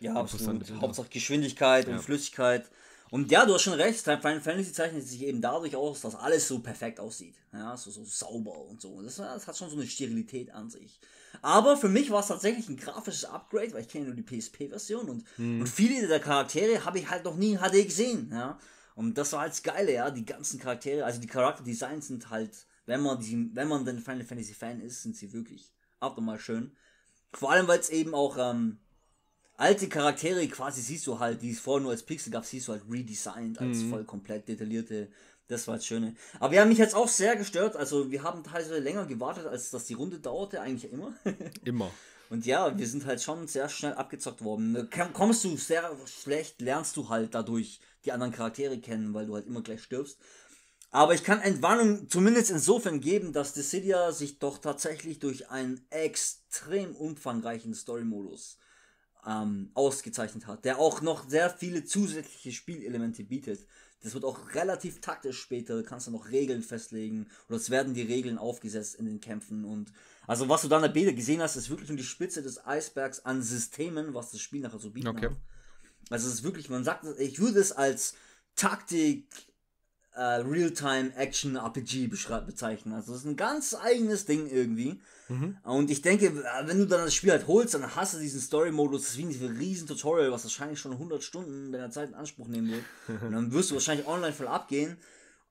ja, absolut. Hauptsache Geschwindigkeit ja. und Flüssigkeit. Und ja, du hast schon recht, Final Fantasy zeichnet sich eben dadurch aus, dass alles so perfekt aussieht. Ja, so, so sauber und so. Das, das hat schon so eine Sterilität an sich. Aber für mich war es tatsächlich ein grafisches Upgrade, weil ich kenne nur die PSP-Version und, hm. und viele der Charaktere habe ich halt noch nie in HD gesehen. Ja. Und das war halt das Geile, ja, die ganzen Charaktere, also die Charakterdesigns sind halt, wenn man, die, wenn man denn Final Fantasy Fan ist, sind sie wirklich abnormal schön. Vor allem, weil es eben auch ähm, alte Charaktere quasi siehst du halt, die es vorher nur als Pixel gab, siehst du halt redesigned als mhm. voll komplett detaillierte. Das war das Schöne. Aber wir haben mich jetzt auch sehr gestört. Also wir haben teilweise länger gewartet, als dass die Runde dauerte, eigentlich immer. immer. Und ja, wir sind halt schon sehr schnell abgezockt worden. Kommst du sehr schlecht, lernst du halt dadurch die anderen Charaktere kennen, weil du halt immer gleich stirbst. Aber ich kann Entwarnung zumindest insofern geben, dass Dissidia sich doch tatsächlich durch einen extrem umfangreichen Story-Modus ähm, ausgezeichnet hat, der auch noch sehr viele zusätzliche Spielelemente bietet. Das wird auch relativ taktisch später, du kannst du noch Regeln festlegen oder es werden die Regeln aufgesetzt in den Kämpfen und also was du da in der Beta gesehen hast, ist wirklich nur die Spitze des Eisbergs an Systemen, was das Spiel nachher so bietet. Okay. Also es ist wirklich, man sagt, ich würde es als Taktik äh, Real-Time-Action-RPG bezeichnen. Also das ist ein ganz eigenes Ding irgendwie. Mhm. Und ich denke, äh, wenn du dann das Spiel halt holst, dann hast du diesen Story-Modus, das ist wie ein riesen Tutorial, was wahrscheinlich schon 100 Stunden deiner Zeit in Anspruch nehmen wird. Und dann wirst du wahrscheinlich online voll abgehen.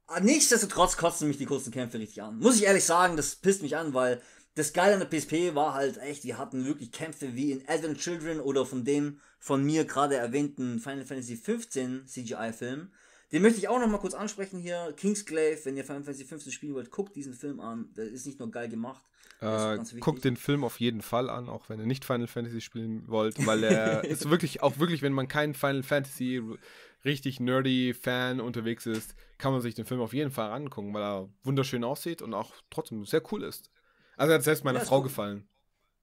Ah, nichtsdestotrotz kotzen mich die kurzen Kämpfe richtig an. Muss ich ehrlich sagen, das pisst mich an, weil das Geile an der PSP war halt echt, die hatten wirklich Kämpfe wie in Advent Children oder von dem von mir gerade erwähnten Final Fantasy 15 CGI-Film den möchte ich auch nochmal kurz ansprechen hier. Kingsglaive, wenn ihr Final Fantasy 15 spielen wollt, guckt diesen Film an. Der ist nicht nur geil gemacht. Äh, guckt den Film auf jeden Fall an, auch wenn ihr nicht Final Fantasy spielen wollt, weil er ist wirklich, auch wirklich, wenn man kein Final Fantasy richtig nerdy Fan unterwegs ist, kann man sich den Film auf jeden Fall angucken, weil er wunderschön aussieht und auch trotzdem sehr cool ist. Also er hat selbst meiner ja, Frau gefallen.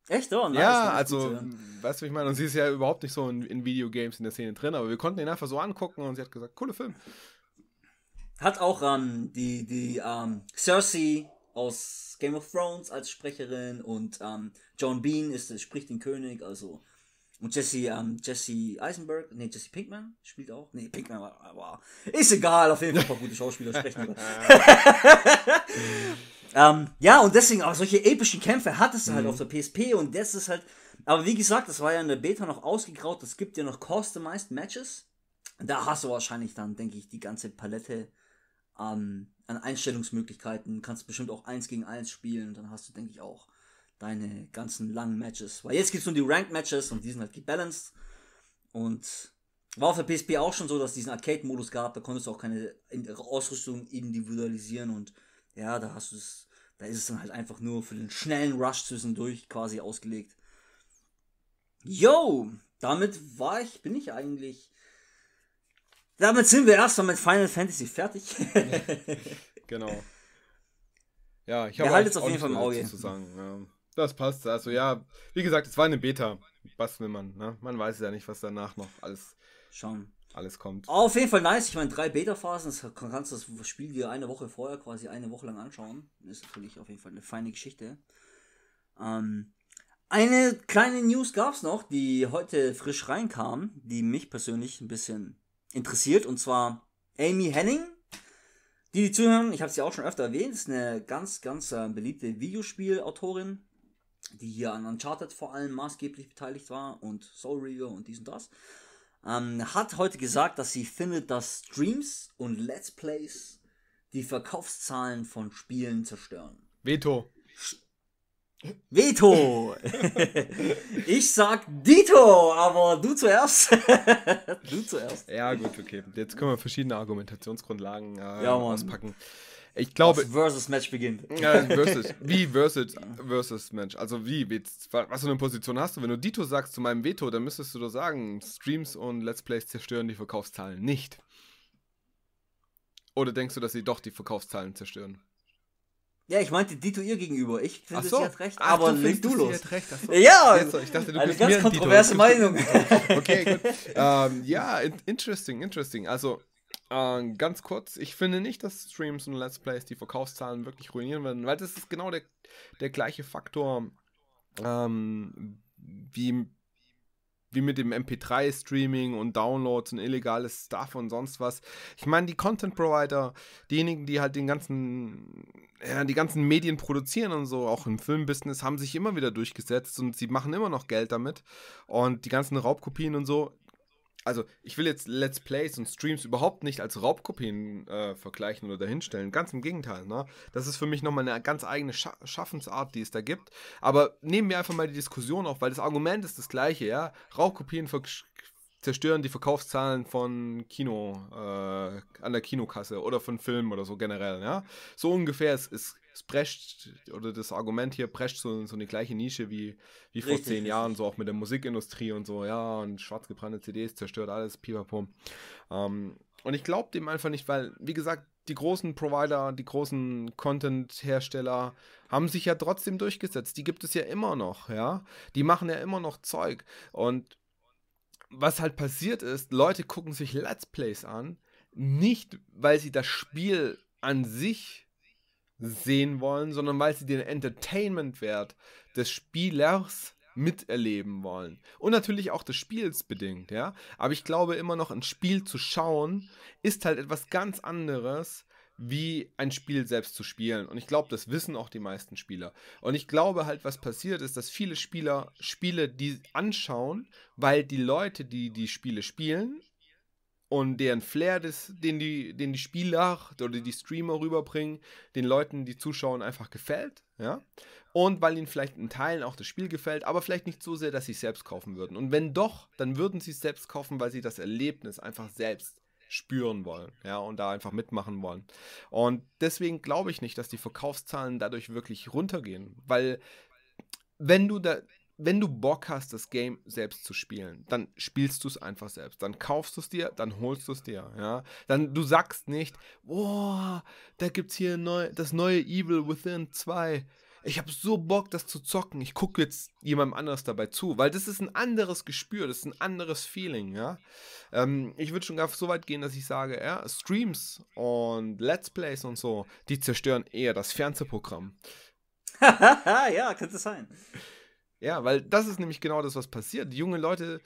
Echt? Oh, nice, ja, also, gut, weißt du, ich meine, und sie ist ja überhaupt nicht so in, in Videogames in der Szene drin, aber wir konnten ihn einfach so angucken und sie hat gesagt, coole Film. Hat auch ähm, die, die ähm, Cersei aus Game of Thrones als Sprecherin und ähm, John Bean ist, spricht den König, also und Jesse, ähm, Jesse Eisenberg, nee, Jesse Pinkman spielt auch. Nee, Pinkman war, war ist egal, auf jeden Fall ein paar gute Schauspieler sprechen wir. ähm, ja, und deswegen, aber solche epischen Kämpfe hattest halt du mhm. halt auf der PSP und das ist halt, aber wie gesagt, das war ja in der Beta noch ausgegraut, es gibt ja noch Customized Matches. Da hast du wahrscheinlich dann, denke ich, die ganze Palette an, an Einstellungsmöglichkeiten. Kannst bestimmt auch eins gegen eins spielen, dann hast du, denke ich, auch deine ganzen langen Matches. Weil jetzt gibt es nur die Ranked Matches und die sind halt gebalanced. Und war auf der PSP auch schon so, dass es diesen Arcade-Modus gab, da konntest du auch keine Ausrüstung individualisieren und ja, da hast du es, da ist es dann halt einfach nur für den schnellen Rush zwischendurch quasi ausgelegt. Yo, damit war ich, bin ich eigentlich. Damit sind wir erstmal mit Final Fantasy fertig. genau. Ja, ich habe es auf jeden Fall im Auge. Zu sagen. Ja. Das passt. Also ja, wie gesagt, es war eine Beta. Was will man? Ne? Man weiß ja nicht, was danach noch alles, Schauen. alles kommt. Auf jeden Fall nice. Ich meine, drei Beta-Phasen, das kannst du das Spiel dir eine Woche vorher quasi eine Woche lang anschauen. Ist natürlich auf jeden Fall eine feine Geschichte. Ähm, eine kleine News gab es noch, die heute frisch reinkam, die mich persönlich ein bisschen interessiert. Und zwar Amy Henning. Die, die zuhören, ich habe sie auch schon öfter erwähnt, ist eine ganz, ganz äh, beliebte Videospielautorin die hier an Uncharted vor allem maßgeblich beteiligt war und Soul Reaver und dies und das, ähm, hat heute gesagt, dass sie findet, dass Streams und Let's Plays die Verkaufszahlen von Spielen zerstören. Veto. Veto! ich sag Dito, aber du zuerst. du zuerst. Ja, gut, okay. Jetzt können wir verschiedene Argumentationsgrundlagen äh, ja, auspacken. Ich glaube. Das versus Match beginnt. Ja, versus. Wie versus, versus Match? Also wie? Was für eine Position hast du? Wenn du Dito sagst zu meinem Veto, dann müsstest du doch sagen, Streams und Let's Plays zerstören die Verkaufszahlen nicht. Oder denkst du, dass sie doch die Verkaufszahlen zerstören? Ja, ich meinte Dito ihr gegenüber. Ich finde, so. sie hat recht, Ach, aber leg du los. Recht, so. Ja, Jetzt, ich dachte, du eine ganz kontroverse Meinung. okay, gut. Ähm, ja, interesting, interesting. Also, äh, ganz kurz, ich finde nicht, dass Streams und Let's Plays die Verkaufszahlen wirklich ruinieren werden, weil das ist genau der, der gleiche Faktor ähm, wie, wie mit dem MP3-Streaming und Downloads und illegales Stuff und sonst was. Ich meine, die Content-Provider, diejenigen, die halt den ganzen, ja, die ganzen Medien produzieren und so, auch im Filmbusiness, haben sich immer wieder durchgesetzt und sie machen immer noch Geld damit. Und die ganzen Raubkopien und so, also ich will jetzt Let's Plays und Streams überhaupt nicht als Raubkopien äh, vergleichen oder dahinstellen. Ganz im Gegenteil. Ne? Das ist für mich nochmal eine ganz eigene Scha Schaffensart, die es da gibt. Aber nehmen wir einfach mal die Diskussion auf, weil das Argument ist das gleiche. Ja? Raubkopien zerstören die Verkaufszahlen von Kino, äh, an der Kinokasse oder von Filmen oder so generell. Ja? So ungefähr ist, ist es prescht, oder das Argument hier prescht so, so eine gleiche Nische wie, wie vor richtig, zehn Jahren, so auch mit der Musikindustrie und so, ja, und schwarz gebrannte CDs zerstört alles, pipapo. Ähm, und ich glaube dem einfach nicht, weil, wie gesagt, die großen Provider, die großen Content-Hersteller haben sich ja trotzdem durchgesetzt. Die gibt es ja immer noch, ja. Die machen ja immer noch Zeug. Und was halt passiert ist, Leute gucken sich Let's Plays an, nicht weil sie das Spiel an sich sehen wollen, sondern weil sie den Entertainment-Wert des Spielers miterleben wollen. Und natürlich auch des Spiels bedingt, ja. Aber ich glaube immer noch, ein Spiel zu schauen, ist halt etwas ganz anderes, wie ein Spiel selbst zu spielen. Und ich glaube, das wissen auch die meisten Spieler. Und ich glaube halt, was passiert ist, dass viele Spieler Spiele die anschauen, weil die Leute, die die Spiele spielen, und deren Flair, des, den, die, den die Spieler oder die Streamer rüberbringen, den Leuten, die Zuschauern einfach gefällt, ja. Und weil ihnen vielleicht in Teilen auch das Spiel gefällt, aber vielleicht nicht so sehr, dass sie es selbst kaufen würden. Und wenn doch, dann würden sie es selbst kaufen, weil sie das Erlebnis einfach selbst spüren wollen, ja, und da einfach mitmachen wollen. Und deswegen glaube ich nicht, dass die Verkaufszahlen dadurch wirklich runtergehen, weil wenn du da, wenn du Bock hast, das Game selbst zu spielen, dann spielst du es einfach selbst. Dann kaufst du es dir, dann holst du es dir. Ja? Dann du sagst nicht, boah, da gibt es hier neu, das neue Evil Within 2. Ich habe so Bock, das zu zocken. Ich gucke jetzt jemandem anderes dabei zu, weil das ist ein anderes Gespür, das ist ein anderes Feeling. Ja? Ähm, ich würde schon gar so weit gehen, dass ich sage, ja, Streams und Let's Plays und so, die zerstören eher das Fernsehprogramm. ja, könnte sein. Ja, weil das ist nämlich genau das, was passiert. Junge Leute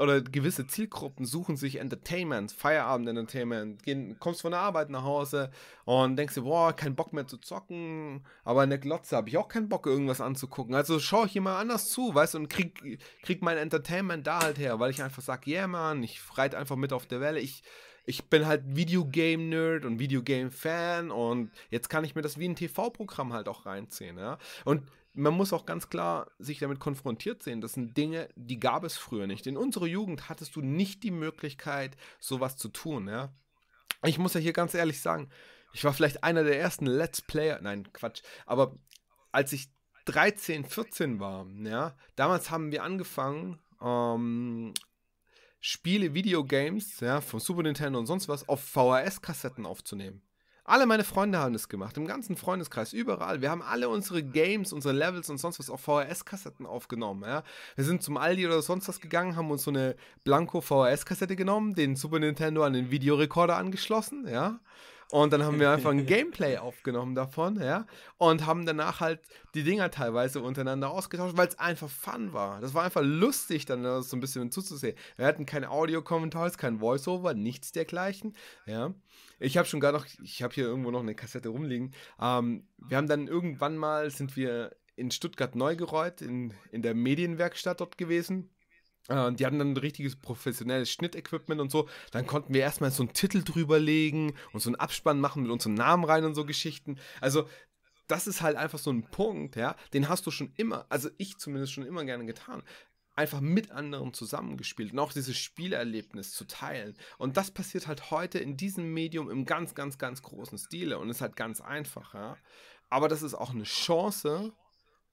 oder gewisse Zielgruppen suchen sich Entertainment, Feierabend-Entertainment. Kommst von der Arbeit nach Hause und denkst dir, boah, kein Bock mehr zu zocken, aber in der Glotze habe ich auch keinen Bock, irgendwas anzugucken. Also schaue ich immer anders zu, weißt du, und krieg, krieg mein Entertainment da halt her, weil ich einfach sage, yeah, man, ich reite einfach mit auf der Welle. Ich, ich bin halt Videogame-Nerd und Videogame-Fan und jetzt kann ich mir das wie ein TV-Programm halt auch reinziehen, ja. Und man muss auch ganz klar sich damit konfrontiert sehen. Das sind Dinge, die gab es früher nicht. In unserer Jugend hattest du nicht die Möglichkeit, sowas zu tun, ja. Ich muss ja hier ganz ehrlich sagen, ich war vielleicht einer der ersten Let's Player. Nein, Quatsch. Aber als ich 13, 14 war, ja, damals haben wir angefangen, ähm, Spiele, Videogames, ja, von Super Nintendo und sonst was auf VHS-Kassetten aufzunehmen. Alle meine Freunde haben es gemacht, im ganzen Freundeskreis, überall. Wir haben alle unsere Games, unsere Levels und sonst was auf VHS-Kassetten aufgenommen. Ja? Wir sind zum Aldi oder sonst was gegangen, haben uns so eine blanco VHS-Kassette genommen, den Super Nintendo an den Videorekorder angeschlossen, ja. Und dann haben wir einfach ein Gameplay aufgenommen davon, ja. Und haben danach halt die Dinger teilweise untereinander ausgetauscht, weil es einfach fun war. Das war einfach lustig, dann so ein bisschen zuzusehen. Wir hatten keine audio kommentare kein Voice-Over, nichts dergleichen, ja. Ich habe schon gar noch, ich habe hier irgendwo noch eine Kassette rumliegen. Ähm, wir haben dann irgendwann mal, sind wir in Stuttgart Neugereuth, in, in der Medienwerkstatt dort gewesen. Äh, die hatten dann ein richtiges professionelles Schnittequipment und so. Dann konnten wir erstmal so einen Titel drüber legen und so einen Abspann machen mit unserem Namen rein und so Geschichten. Also das ist halt einfach so ein Punkt, ja, den hast du schon immer, also ich zumindest schon immer gerne getan einfach mit anderen zusammengespielt und auch dieses Spielerlebnis zu teilen. Und das passiert halt heute in diesem Medium im ganz, ganz, ganz großen Stile und ist halt ganz einfach. Ja? Aber das ist auch eine Chance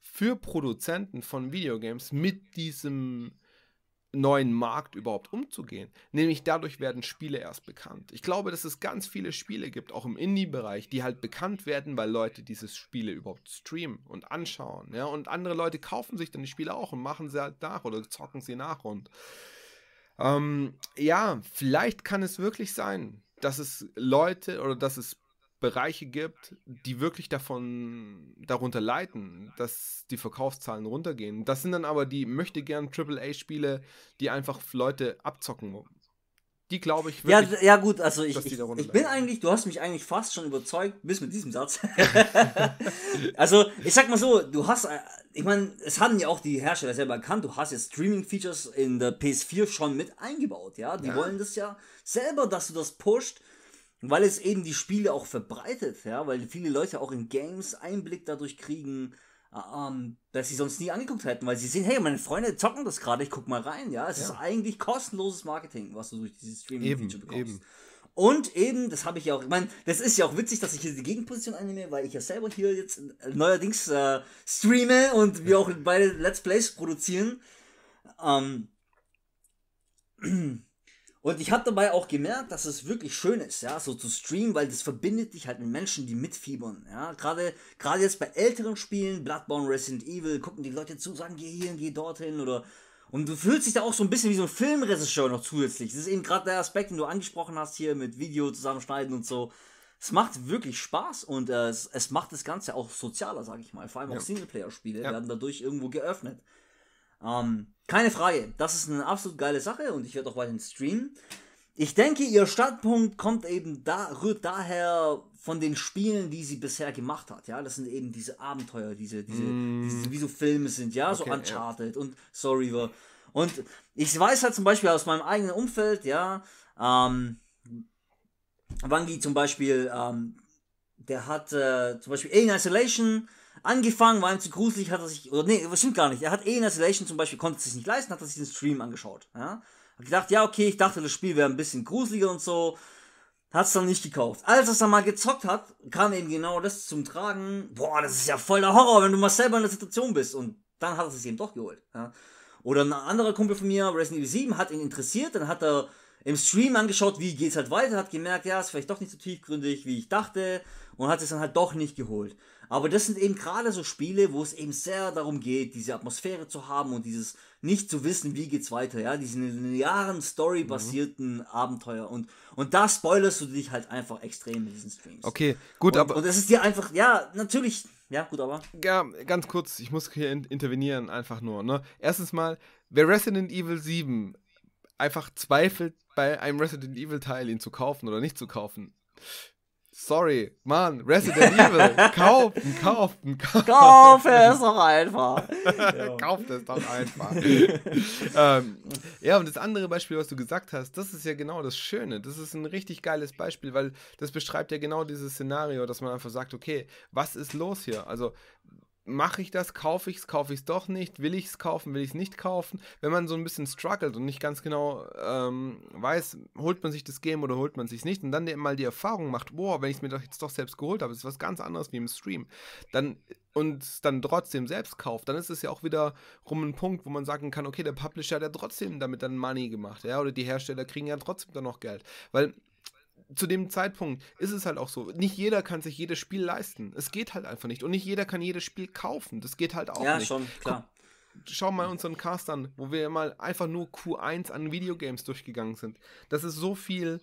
für Produzenten von Videogames mit diesem neuen Markt überhaupt umzugehen. Nämlich dadurch werden Spiele erst bekannt. Ich glaube, dass es ganz viele Spiele gibt, auch im Indie-Bereich, die halt bekannt werden, weil Leute diese Spiele überhaupt streamen und anschauen. Ja? Und andere Leute kaufen sich dann die Spiele auch und machen sie halt nach oder zocken sie nach. Und ähm, ja, vielleicht kann es wirklich sein, dass es Leute oder dass es Bereiche gibt, die wirklich davon darunter leiden, dass die Verkaufszahlen runtergehen. Das sind dann aber die möchte gern A Spiele, die einfach Leute abzocken. Die glaube ich wirklich, ja, ja gut, also ich, ich, ich bin eigentlich, du hast mich eigentlich fast schon überzeugt, bis mit diesem Satz. also ich sag mal so, du hast, äh, ich meine, es haben ja auch die Hersteller selber erkannt, du hast jetzt Streaming-Features in der PS4 schon mit eingebaut, ja, die ja. wollen das ja selber, dass du das pusht und weil es eben die Spiele auch verbreitet, ja, weil viele Leute auch in Games Einblick dadurch kriegen, ähm, dass sie sonst nie angeguckt hätten, weil sie sehen, hey, meine Freunde zocken das gerade, ich guck mal rein, ja. Es ja. ist eigentlich kostenloses Marketing, was du durch dieses Streaming-Feature bekommst. Eben. Und eben, das habe ich ja auch, ich meine, das ist ja auch witzig, dass ich hier die Gegenposition einnehme, weil ich ja selber hier jetzt äh, neuerdings äh, streame und wir auch beide Let's Plays produzieren. Ähm, Und ich habe dabei auch gemerkt, dass es wirklich schön ist, ja, so zu streamen, weil das verbindet dich halt mit Menschen, die mitfiebern, ja. Gerade, gerade jetzt bei älteren Spielen, Bloodborne, Resident Evil, gucken die Leute zu, sagen, geh hierhin, geh dorthin oder, und du fühlst dich da auch so ein bisschen wie so ein Filmregisseur noch zusätzlich. Das ist eben gerade der Aspekt, den du angesprochen hast hier mit Video zusammenschneiden und so. Es macht wirklich Spaß und äh, es, es, macht das Ganze auch sozialer, sag ich mal. Vor allem ja. auch Singleplayer-Spiele ja. werden dadurch irgendwo geöffnet. Ähm, keine Frage, das ist eine absolut geile Sache und ich werde auch weiterhin streamen. Ich denke, ihr Standpunkt kommt eben da, rührt daher von den Spielen, die sie bisher gemacht hat. Ja, das sind eben diese Abenteuer, diese, diese, mm. diese wie so Filme sind, ja, okay, so Uncharted ja. und Sorry. Und ich weiß halt zum Beispiel aus meinem eigenen Umfeld, ja, ähm, Wangi zum Beispiel, ähm, der hat äh, zum Beispiel Alien Isolation, Angefangen war ihm zu gruselig, hat er sich, oder nee, das stimmt gar nicht. Er hat eh in Isolation zum Beispiel, konnte es sich nicht leisten, hat er sich den Stream angeschaut. Ja? Hat gedacht, ja, okay, ich dachte, das Spiel wäre ein bisschen gruseliger und so. Hat es dann nicht gekauft. Als er es dann mal gezockt hat, kam eben genau das zum Tragen. Boah, das ist ja voll der Horror, wenn du mal selber in der Situation bist. Und dann hat er es eben doch geholt. Ja? Oder ein anderer Kumpel von mir, Resident Evil 7, hat ihn interessiert, dann hat er im Stream angeschaut, wie geht's halt weiter, hat gemerkt, ja, ist vielleicht doch nicht so tiefgründig, wie ich dachte, und hat es dann halt doch nicht geholt. Aber das sind eben gerade so Spiele, wo es eben sehr darum geht, diese Atmosphäre zu haben und dieses nicht zu wissen, wie geht's weiter, ja, diesen linearen Story-basierten mhm. Abenteuer und, und da spoilerst du dich halt einfach extrem in diesen Streams. Okay, gut, und, aber. Und es ist dir einfach, ja, natürlich, ja, gut, aber. Ja, ganz kurz, ich muss hier intervenieren, einfach nur, ne. Erstens mal, wer Resident Evil 7 einfach zweifelt, bei einem Resident Evil Teil ihn zu kaufen oder nicht zu kaufen, Sorry, Mann, Resident Evil. Kaufen, kaufen, kaufen. Kaufe es doch einfach. ja. Kauft es doch einfach. ähm, ja, und das andere Beispiel, was du gesagt hast, das ist ja genau das Schöne. Das ist ein richtig geiles Beispiel, weil das beschreibt ja genau dieses Szenario, dass man einfach sagt, okay, was ist los hier? Also, mache ich das, kaufe ich es, kaufe ich es doch nicht, will ich es kaufen, will ich es nicht kaufen. Wenn man so ein bisschen struggelt und nicht ganz genau ähm, weiß, holt man sich das Game oder holt man sich nicht und dann mal die Erfahrung macht, boah, wenn ich es mir doch jetzt doch selbst geholt habe, ist was ganz anderes wie im Stream, dann und dann trotzdem selbst kauft, dann ist es ja auch wieder rum ein Punkt, wo man sagen kann, okay, der Publisher hat ja trotzdem damit dann Money gemacht, ja, oder die Hersteller kriegen ja trotzdem dann noch Geld, weil zu dem Zeitpunkt ist es halt auch so, nicht jeder kann sich jedes Spiel leisten. Es geht halt einfach nicht. Und nicht jeder kann jedes Spiel kaufen. Das geht halt auch ja, nicht. Ja, schon, klar. Guck, schau mal unseren Cast an, wo wir mal einfach nur Q1 an Videogames durchgegangen sind. Das ist so viel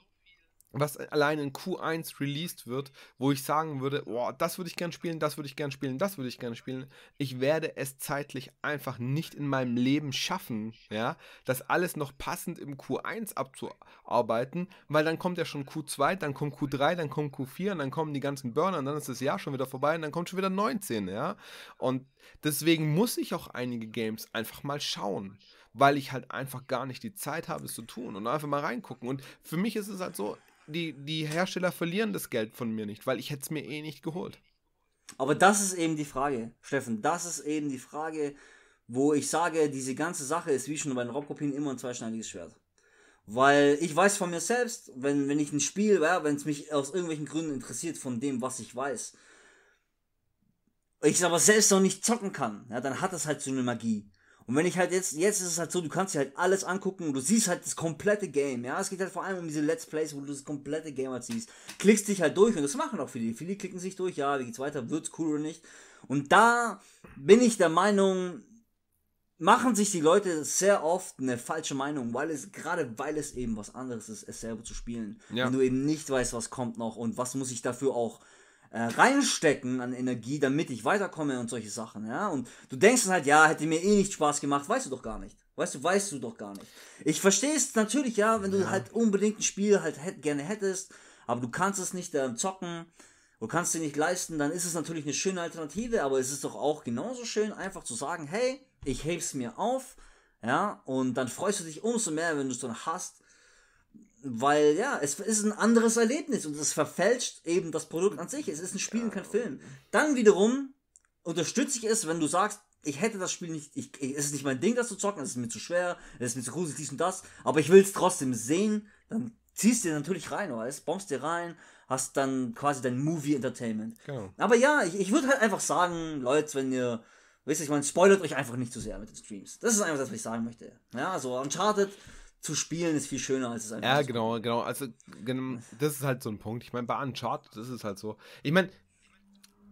was allein in Q1 released wird, wo ich sagen würde, oh, das würde ich gerne spielen, das würde ich gerne spielen, das würde ich gerne spielen. Ich werde es zeitlich einfach nicht in meinem Leben schaffen, ja, das alles noch passend im Q1 abzuarbeiten, weil dann kommt ja schon Q2, dann kommt Q3, dann kommt Q4 und dann kommen die ganzen Burner und dann ist das Jahr schon wieder vorbei und dann kommt schon wieder 19, ja. Und deswegen muss ich auch einige Games einfach mal schauen weil ich halt einfach gar nicht die Zeit habe, es zu tun und einfach mal reingucken. Und für mich ist es halt so, die, die Hersteller verlieren das Geld von mir nicht, weil ich hätte es mir eh nicht geholt. Aber das ist eben die Frage, Steffen, das ist eben die Frage, wo ich sage, diese ganze Sache ist wie schon bei den Raubkopien immer ein zweischneidiges Schwert. Weil ich weiß von mir selbst, wenn, wenn ich ein Spiel, ja, wenn es mich aus irgendwelchen Gründen interessiert von dem, was ich weiß, ich es aber selbst noch nicht zocken kann, ja, dann hat das halt so eine Magie. Und wenn ich halt jetzt, jetzt ist es halt so, du kannst dir halt alles angucken und du siehst halt das komplette Game, ja. Es geht halt vor allem um diese Let's Plays, wo du das komplette Game halt siehst. Klickst dich halt durch und das machen auch viele. Viele klicken sich durch, ja, wie geht's weiter, wird's cool oder nicht. Und da bin ich der Meinung, machen sich die Leute sehr oft eine falsche Meinung, weil es, gerade weil es eben was anderes ist, es selber zu spielen. Ja. Wenn du eben nicht weißt, was kommt noch und was muss ich dafür auch äh, reinstecken an Energie, damit ich weiterkomme und solche Sachen, ja. Und du denkst dann halt, ja, hätte mir eh nicht Spaß gemacht, weißt du doch gar nicht. Weißt du, weißt du doch gar nicht. Ich verstehe es natürlich, ja, wenn du ja. halt unbedingt ein Spiel halt hätt, gerne hättest, aber du kannst es nicht äh, zocken, du kannst dir nicht leisten, dann ist es natürlich eine schöne Alternative, aber es ist doch auch genauso schön, einfach zu sagen, hey, ich heb's mir auf, ja, und dann freust du dich umso mehr, wenn du es dann hast weil ja, es ist ein anderes Erlebnis und es verfälscht eben das Produkt an sich. Es ist ein Spiel ja. und kein Film. Dann wiederum unterstütze ich es, wenn du sagst, ich hätte das Spiel nicht, ich, es ist nicht mein Ding, das zu zocken, es ist mir zu schwer, es ist mir zu gruselig, dies und das, aber ich will es trotzdem sehen, dann ziehst du dir natürlich rein, weißt, bombst dir rein, hast dann quasi dein Movie Entertainment. Genau. Aber ja, ich, ich würde halt einfach sagen, Leute, wenn ihr, wisst ihr, ich meine, spoilert euch einfach nicht zu sehr mit den Streams. Das ist einfach das, was ich sagen möchte. Ja, so Uncharted, zu spielen ist viel schöner als es einfach. Ja, genau, genau. Also, das ist halt so ein Punkt. Ich meine, bei Uncharted ist es halt so. Ich meine,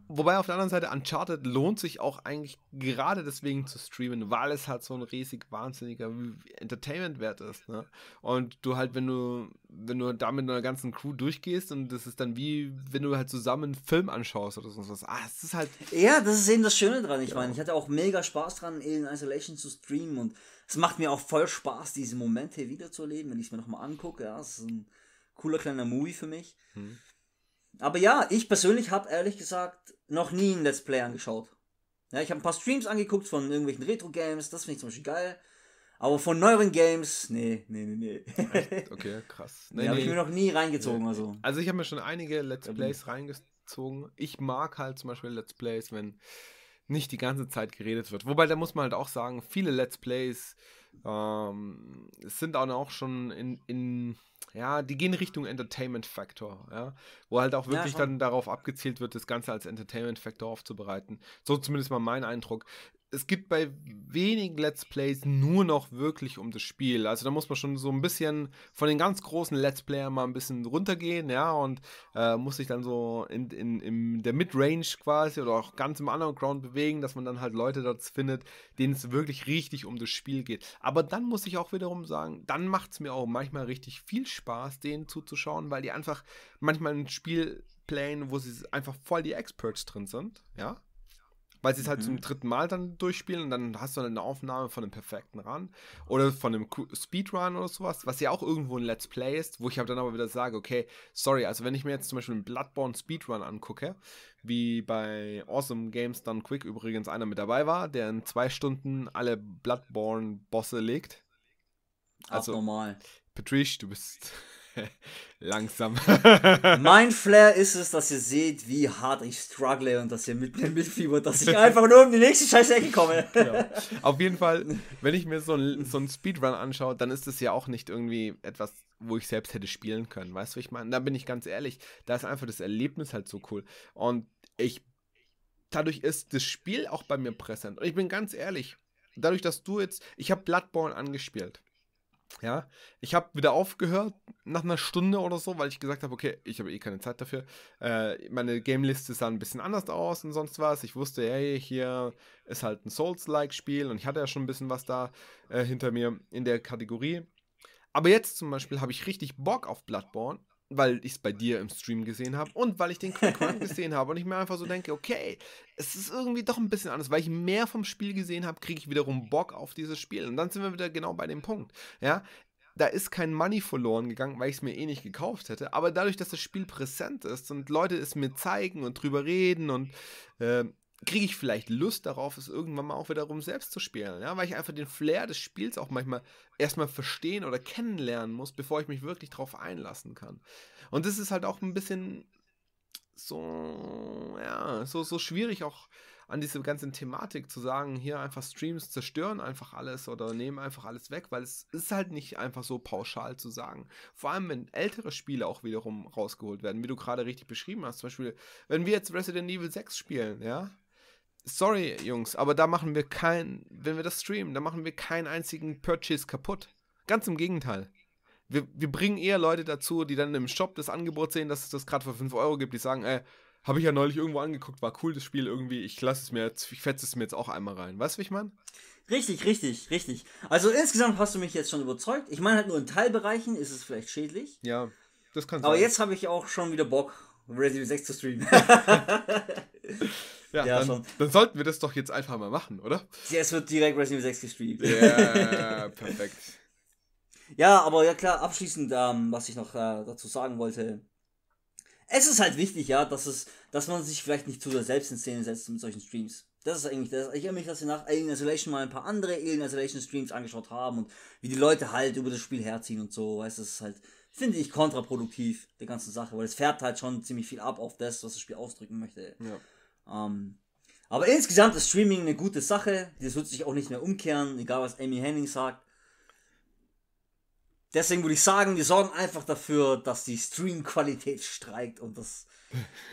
Wobei auf der anderen Seite Uncharted lohnt sich auch eigentlich gerade deswegen zu streamen, weil es halt so ein riesig wahnsinniger Entertainment-Wert ist. Ne? Und du halt, wenn du, wenn du da mit einer ganzen Crew durchgehst und das ist dann wie, wenn du halt zusammen einen Film anschaust oder sonst was. Ah, es ist halt. Ja, das ist eben das Schöne dran. Ich ja. meine, ich hatte auch mega Spaß dran, in Isolation zu streamen und es macht mir auch voll Spaß, diese Momente wiederzuerleben, wenn ich es mir nochmal angucke. Ja, es ist ein cooler kleiner Movie für mich. Hm aber ja, ich persönlich habe ehrlich gesagt noch nie ein Let's Play angeschaut. Ja, ich habe ein paar Streams angeguckt von irgendwelchen Retro-Games, das finde ich zum Beispiel geil. Aber von neueren Games, nee, nee, nee, nee. okay, krass. Nee, nee, habe ich mir noch nie reingezogen. Nee. Also. also ich habe mir schon einige Let's Plays reingezogen. Ich mag halt zum Beispiel Let's Plays, wenn nicht die ganze Zeit geredet wird. Wobei, da muss man halt auch sagen, viele Let's Plays ähm, sind auch schon in, in ja, die gehen Richtung Entertainment Factor, ja, wo halt auch wirklich ja, dann darauf abgezielt wird, das Ganze als Entertainment Factor aufzubereiten. So zumindest mal mein Eindruck es gibt bei wenigen Let's Plays nur noch wirklich um das Spiel. Also da muss man schon so ein bisschen von den ganz großen Let's Player mal ein bisschen runtergehen, ja, und äh, muss sich dann so in, in, in der Midrange quasi oder auch ganz im Underground bewegen, dass man dann halt Leute dort findet, denen es wirklich richtig um das Spiel geht. Aber dann muss ich auch wiederum sagen, dann macht es mir auch manchmal richtig viel Spaß, denen zuzuschauen, weil die einfach manchmal ein Spiel playen, wo sie einfach voll die Experts drin sind, ja. Weil sie es halt zum mhm. dritten Mal dann durchspielen und dann hast du eine Aufnahme von einem perfekten Run oder von einem Speedrun oder sowas, was ja auch irgendwo ein Let's Play ist, wo ich dann aber wieder sage, okay, sorry, also wenn ich mir jetzt zum Beispiel einen Bloodborne Speedrun angucke, wie bei Awesome Games Done Quick übrigens einer mit dabei war, der in zwei Stunden alle Bloodborne-Bosse legt. Also, auch normal. Patrice, du bist Langsam. mein Flair ist es, dass ihr seht, wie hart ich struggle und dass ihr mit mir mitfiebert, dass ich einfach nur um die nächste scheiß Ecke komme. ja. Auf jeden Fall, wenn ich mir so einen so Speedrun anschaue, dann ist es ja auch nicht irgendwie etwas, wo ich selbst hätte spielen können. Weißt du, ich meine? Da bin ich ganz ehrlich. Da ist einfach das Erlebnis halt so cool. Und ich. Dadurch ist das Spiel auch bei mir präsent. Und ich bin ganz ehrlich, dadurch, dass du jetzt, ich habe Bloodborne angespielt. Ja, ich habe wieder aufgehört nach einer Stunde oder so, weil ich gesagt habe, okay, ich habe eh keine Zeit dafür. Äh, meine Gameliste sah ein bisschen anders aus und sonst was. Ich wusste, hey, hier ist halt ein Souls-like-Spiel und ich hatte ja schon ein bisschen was da äh, hinter mir in der Kategorie. Aber jetzt zum Beispiel habe ich richtig Bock auf Bloodborne weil ich es bei dir im Stream gesehen habe und weil ich den Quick Run gesehen habe und ich mir einfach so denke, okay, es ist irgendwie doch ein bisschen anders, weil ich mehr vom Spiel gesehen habe, kriege ich wiederum Bock auf dieses Spiel und dann sind wir wieder genau bei dem Punkt, ja. Da ist kein Money verloren gegangen, weil ich es mir eh nicht gekauft hätte. Aber dadurch, dass das Spiel präsent ist und Leute es mir zeigen und drüber reden und äh, kriege ich vielleicht Lust darauf, es irgendwann mal auch wiederum selbst zu spielen. Ja? Weil ich einfach den Flair des Spiels auch manchmal erstmal verstehen oder kennenlernen muss, bevor ich mich wirklich drauf einlassen kann. Und das ist halt auch ein bisschen so, ja, so, so schwierig auch an diese ganzen Thematik zu sagen, hier einfach Streams zerstören einfach alles oder nehmen einfach alles weg, weil es ist halt nicht einfach so pauschal zu sagen. Vor allem, wenn ältere Spiele auch wiederum rausgeholt werden, wie du gerade richtig beschrieben hast. Zum Beispiel, wenn wir jetzt Resident Evil 6 spielen, ja, sorry, Jungs, aber da machen wir kein, wenn wir das streamen, da machen wir keinen einzigen Purchase kaputt. Ganz im Gegenteil. Wir, wir bringen eher Leute dazu, die dann im Shop das Angebot sehen, dass es das gerade für 5 Euro gibt, die sagen, ey, habe ich ja neulich irgendwo angeguckt, war cool das Spiel irgendwie, ich lasse es mir jetzt, ich fetze es mir jetzt auch einmal rein. Weißt du, wie ich meine? Richtig, richtig, richtig. Also insgesamt hast du mich jetzt schon überzeugt. Ich meine halt nur in Teilbereichen ist es vielleicht schädlich. Ja, das kann sein. Aber jetzt habe ich auch schon wieder Bock, Resident Evil 6 zu streamen. Ja, ja dann, dann, sollten wir das doch jetzt einfach mal machen, oder? Ja, es wird direkt Resident Evil 6 gestreamt. Ja, perfekt. Ja, aber ja klar, abschließend, ähm, was ich noch äh, dazu sagen wollte. Es ist halt wichtig, ja, dass es, dass man sich vielleicht nicht zu sehr selbst in Szene setzt mit solchen Streams. Das ist eigentlich das. Ich erinnere mich, dass wir nach Alien Isolation mal ein paar andere Alien Isolation Streams angeschaut haben und wie die Leute halt über das Spiel herziehen und so. Weißt du, das ist halt, finde ich, kontraproduktiv, der ganzen Sache, weil es färbt halt schon ziemlich viel ab auf das, was das Spiel ausdrücken möchte. Ja. Ähm, aber insgesamt ist Streaming eine gute Sache. Das wird sich auch nicht mehr umkehren, egal was Amy Henning sagt. Deswegen würde ich sagen, wir sorgen einfach dafür, dass die Stream-Qualität streikt und dass,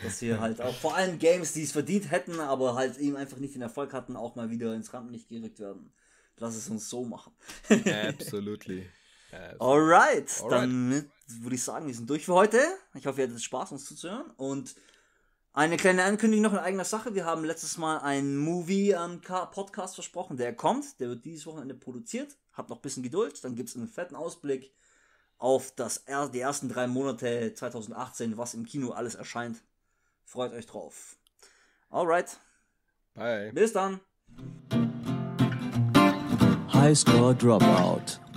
dass wir halt auch vor allem Games, die es verdient hätten, aber halt eben einfach nicht den Erfolg hatten, auch mal wieder ins Rampenlicht gerückt werden. Lass es uns so machen. Absolutely. Alright, Alright, dann würde ich sagen, wir sind durch für heute. Ich hoffe, ihr hattet Spaß, uns zuzuhören und eine kleine Ankündigung noch in eigener Sache. Wir haben letztes Mal einen Movie-Podcast ähm, versprochen, der kommt. Der wird dieses Wochenende produziert. Habt noch ein bisschen Geduld. Dann gibt es einen fetten Ausblick auf das, die ersten drei Monate 2018, was im Kino alles erscheint. Freut euch drauf. Alright. Bye. Bis dann. Highscore Dropout.